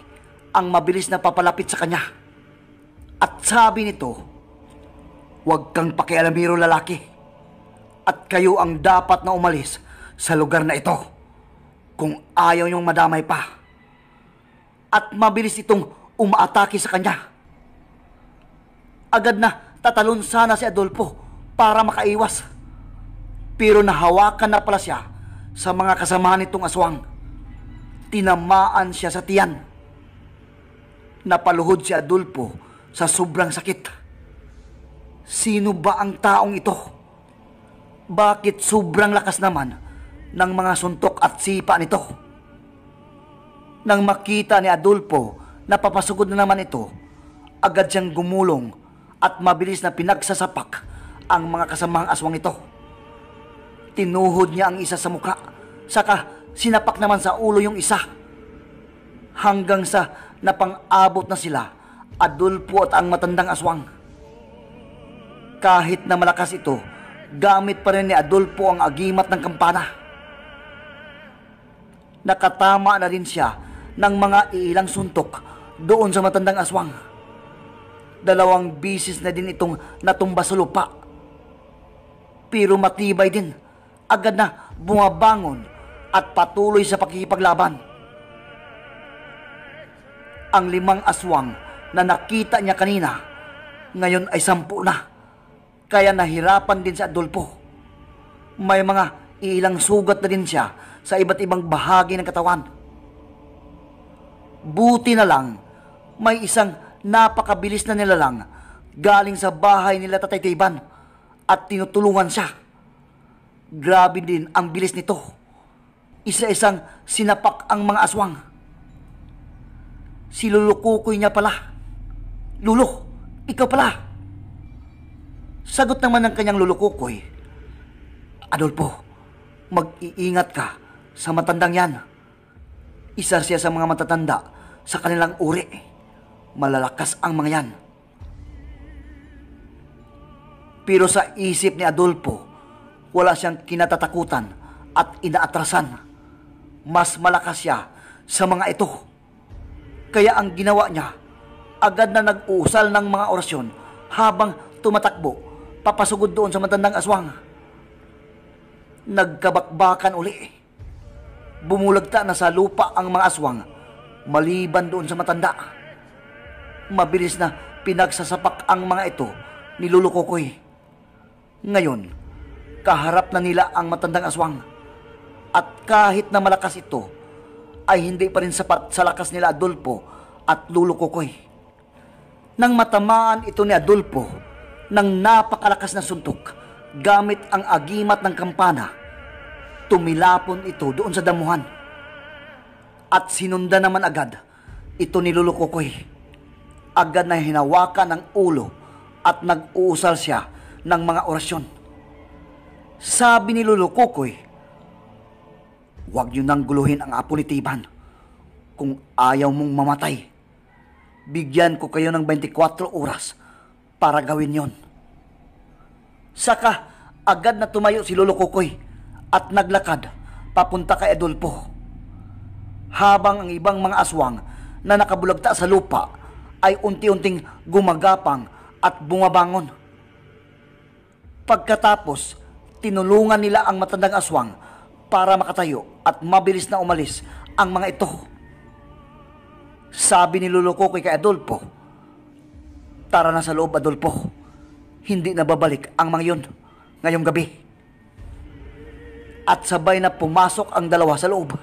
ang mabilis na papalapit sa kanya. At sabi nito, Huwag kang pakialamiro lalaki. At kayo ang dapat na umalis sa lugar na ito kung ayaw niyong madamay pa at mabilis itong umaatake sa kanya. Agad na tatalon sana si Adolfo para makaiwas. Pero nahawakan na pala siya sa mga kasamahan nitong aswang. Tinamaan siya sa tiyan. Napaluhod si Adolfo sa sobrang sakit. Sino ba ang taong ito? Bakit sobrang lakas naman ng mga suntok at sipa nito? Nang makita ni Adolfo na papasugod na naman ito, agad siyang gumulong at mabilis na pinagsasapak ang mga kasamang aswang ito. Tinuhod niya ang isa sa mukha, saka sinapak naman sa ulo yung isa. Hanggang sa napang-abot na sila, Adolfo at ang matandang aswang. Kahit na malakas ito, gamit pa rin ni Adolfo ang agimat ng kampana. Nakatama na rin siya ng mga ilang suntok doon sa matandang aswang. Dalawang bisis na din itong natumba sa lupa. Pero matibay din, agad na bumabangon at patuloy sa pakikipaglaban. Ang limang aswang na nakita niya kanina, ngayon ay sampu na. Kaya nahirapan din si Adolfo. May mga ilang sugat na din siya sa iba't ibang bahagi ng katawan Buti na lang, may isang napakabilis na nilalang galing sa bahay nila Tatay Tiban at tinutulungan siya. Grabe din ang bilis nito. Isa-isang sinapak ang mga aswang. Si Lulukukoy niya pala. Lulo, ikaw pala. Sagot naman ng kanyang Lulukukoy. Adolpo, mag-iingat ka sa matandang yan isa siya sa mga matatanda sa kanilang uri. Malalakas ang mga yan. Pero sa isip ni Adolfo, wala siyang kinatatakutan at inaatrasan. Mas malakas siya sa mga ito. Kaya ang ginawa niya, agad na nag-uusal ng mga orasyon habang tumatakbo, papasugod doon sa matandang aswang. Nagkabakbakan uli. Bumulagta na sa lupa ang mga aswang, maliban doon sa matanda. Mabilis na pinagsasapak ang mga ito ni Lolo Kokoy. Ngayon, kaharap na nila ang matandang aswang. At kahit na malakas ito, ay hindi pa rin sapat sa lakas nila Adolfo at Lolo Kokoy. Nang matamaan ito ni Adolfo ng napakalakas na suntok gamit ang agimat ng kampana, Tumilapon ito doon sa damuhan. At sinunda naman agad ito ni Lolo Kukoy. Agad na hinawakan ang ulo at nag-uusal siya ng mga orasyon. Sabi ni Lolo Kukoy, Huwag niyo nang guluhin ang apo ni Tiban kung ayaw mong mamatay. Bigyan ko kayo ng 24 oras para gawin yon. Saka, agad na tumayo si Lolo Kukoy at naglakad papunta kay Adolfo. Habang ang ibang mga aswang na nakabulagta sa lupa ay unti-unting gumagapang at bumabangon. Pagkatapos, tinulungan nila ang matandang aswang para makatayo at mabilis na umalis ang mga ito. Sabi ni Luloko kay Adolfo, Tara na sa loob, Adolfo. Hindi na babalik ang mga yun ngayong gabi at sabay na pumasok ang dalawa sa loob.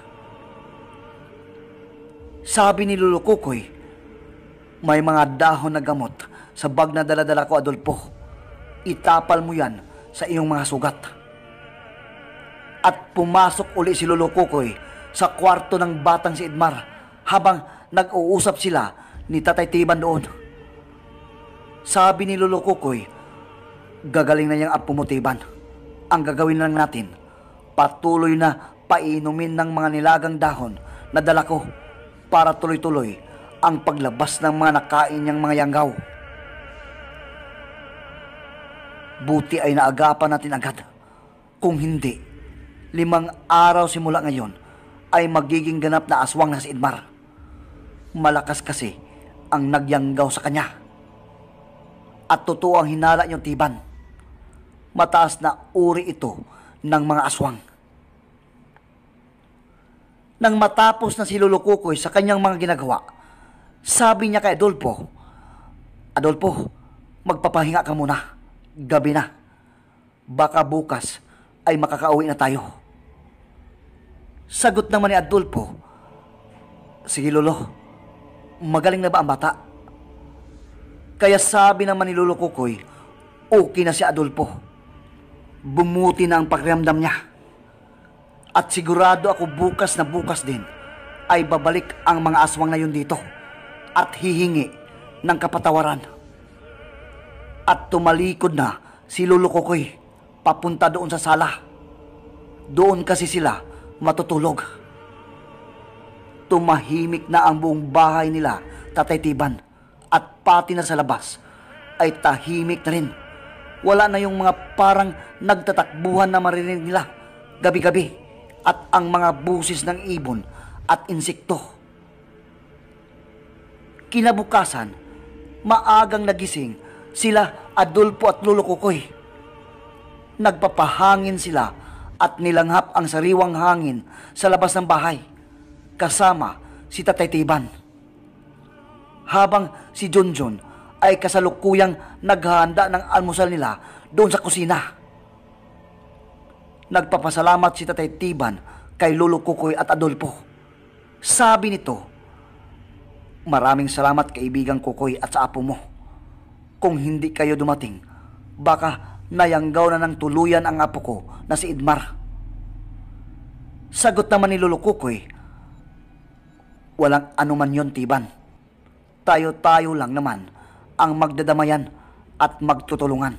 Sabi ni Lolo Kukoy, may mga dahon na gamot sa bag na daladala ko, Adolfo. Itapal mo yan sa iyong mga sugat. At pumasok uli si Lolo Kukoy sa kwarto ng batang si Edmar habang nag-uusap sila ni Tatay Tiban doon. Sabi ni Lolo Kukoy, gagaling na niyang apo mo Tiban. Ang gagawin lang natin Patuloy na painumin ng mga nilagang dahon na dala ko para tuloy-tuloy ang paglabas ng mga nakain niyang mga yanggaw. Buti ay naagapan natin agad. Kung hindi, limang araw simula ngayon ay magiging ganap na aswang na si Edmar. Malakas kasi ang nagyanggaw sa kanya. At totoo ang hinala niyong tiban. Mataas na uri ito ng mga aswang. Nang matapos na si Lolo Kukoy sa kanyang mga ginagawa, sabi niya kay Adolfo, Adolfo, magpapahinga ka muna. Gabi na. Baka bukas ay makakauwi na tayo. Sagot naman ni Adolfo, Sige Lolo, magaling na ba ang bata? Kaya sabi naman ni Lolo Kukoy, okay na si Adolfo. Bumuti na ang pakiramdam niya. At sigurado ako bukas na bukas din ay babalik ang mga aswang na yun dito at hihingi ng kapatawaran. At tumalikod na si Lolo Kokoy papunta doon sa sala. Doon kasi sila matutulog. Tumahimik na ang buong bahay nila, Tatay Tiban, at pati na sa labas ay tahimik na rin. Wala na yung mga parang nagtatakbuhan na marinig nila gabi-gabi at ang mga busis ng ibon at insekto. Kinabukasan, maagang nagising sila Adolfo at Lolo Kukoy. Nagpapahangin sila at nilanghap ang sariwang hangin sa labas ng bahay kasama si Tatay Tiban. Habang si Jonjon ay kasalukuyang naghahanda ng almusal nila doon sa kusina. Nagpapasalamat si Tatay Tiban kay Lolo Kukoy at Adolfo. Sabi nito, Maraming salamat kaibigang Kukoy at sa apo mo. Kung hindi kayo dumating, baka nayanggaw na ng tuluyan ang apo ko na si Idmar. Sagot naman ni Lolo Kukoy, Walang anuman yon Tiban. Tayo-tayo lang naman ang magdadamayan at magtutulungan.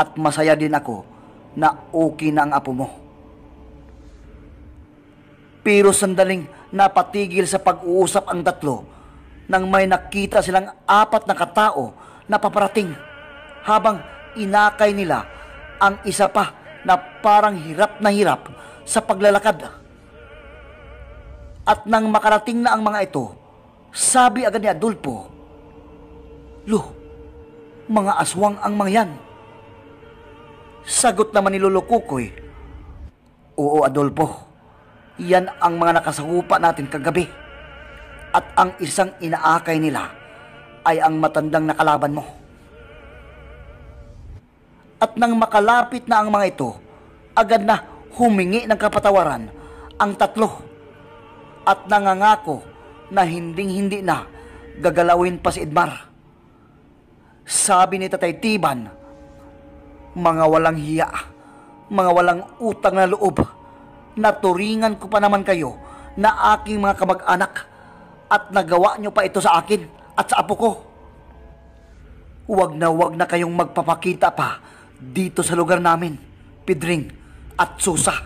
At masaya din ako na okay na ang apo mo. Pero sandaling napatigil sa pag-uusap ang tatlo nang may nakita silang apat na katao na paparating habang inakay nila ang isa pa na parang hirap na hirap sa paglalakad. At nang makarating na ang mga ito, sabi agad ni Adolfo, Lo, mga aswang ang mga yan. Sagot naman ni Lolo Kukoy. Oo, Adolfo. Yan ang mga nakasagupa natin kagabi. At ang isang inaakay nila ay ang matandang nakalaban mo. At nang makalapit na ang mga ito, agad na humingi ng kapatawaran ang tatlo at nangangako na hinding-hindi na gagalawin pa si Edmar. Sabi ni Tatay Tiban, mga walang hiya, mga walang utang na loob, naturingan ko pa naman kayo na aking mga kamag-anak at nagawa nyo pa ito sa akin at sa apo ko. Huwag na huwag na kayong magpapakita pa dito sa lugar namin, Pidring at Susa.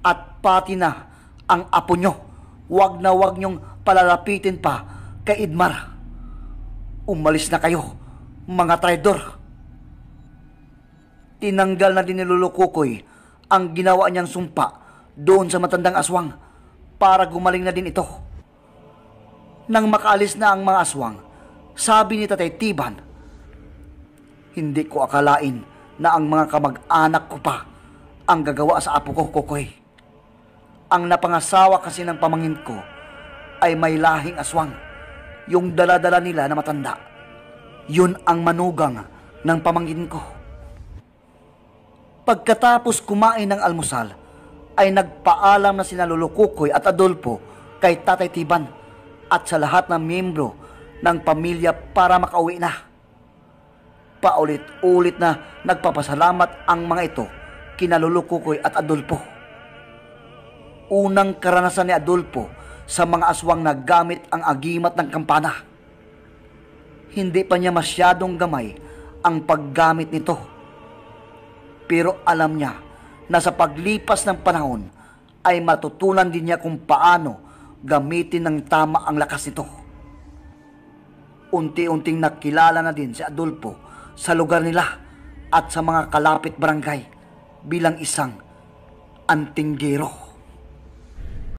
At pati na ang apo nyo. Huwag na huwag nyong palalapitin pa kay Idmar. Umalis na kayo, mga traidor. Tinanggal na din ni Lolo Kukoy ang ginawa niyang sumpa doon sa matandang aswang para gumaling na din ito. Nang makaalis na ang mga aswang, sabi ni Tatay Tiban, Hindi ko akalain na ang mga kamag-anak ko pa ang gagawa sa apo ko, Kukoy. Ang napangasawa kasi ng pamangin ko ay may lahing aswang, yung daladala nila na matanda. Yun ang manugang ng pamangkin ko. Pagkatapos kumain ng almusal, ay nagpaalam na sina Lolo at Adolfo kay Tatay Tiban at sa lahat ng miyembro ng pamilya para makauwi na. Paulit-ulit na nagpapasalamat ang mga ito kina Lolo at Adolfo. Unang karanasan ni Adolfo sa mga aswang na gamit ang agimat ng kampana. Hindi pa niya masyadong gamay ang paggamit nito pero alam niya na sa paglipas ng panahon ay matutunan din niya kung paano gamitin ng tama ang lakas nito. Unti-unting nakilala na din si Adolfo sa lugar nila at sa mga kalapit barangay bilang isang antinggero.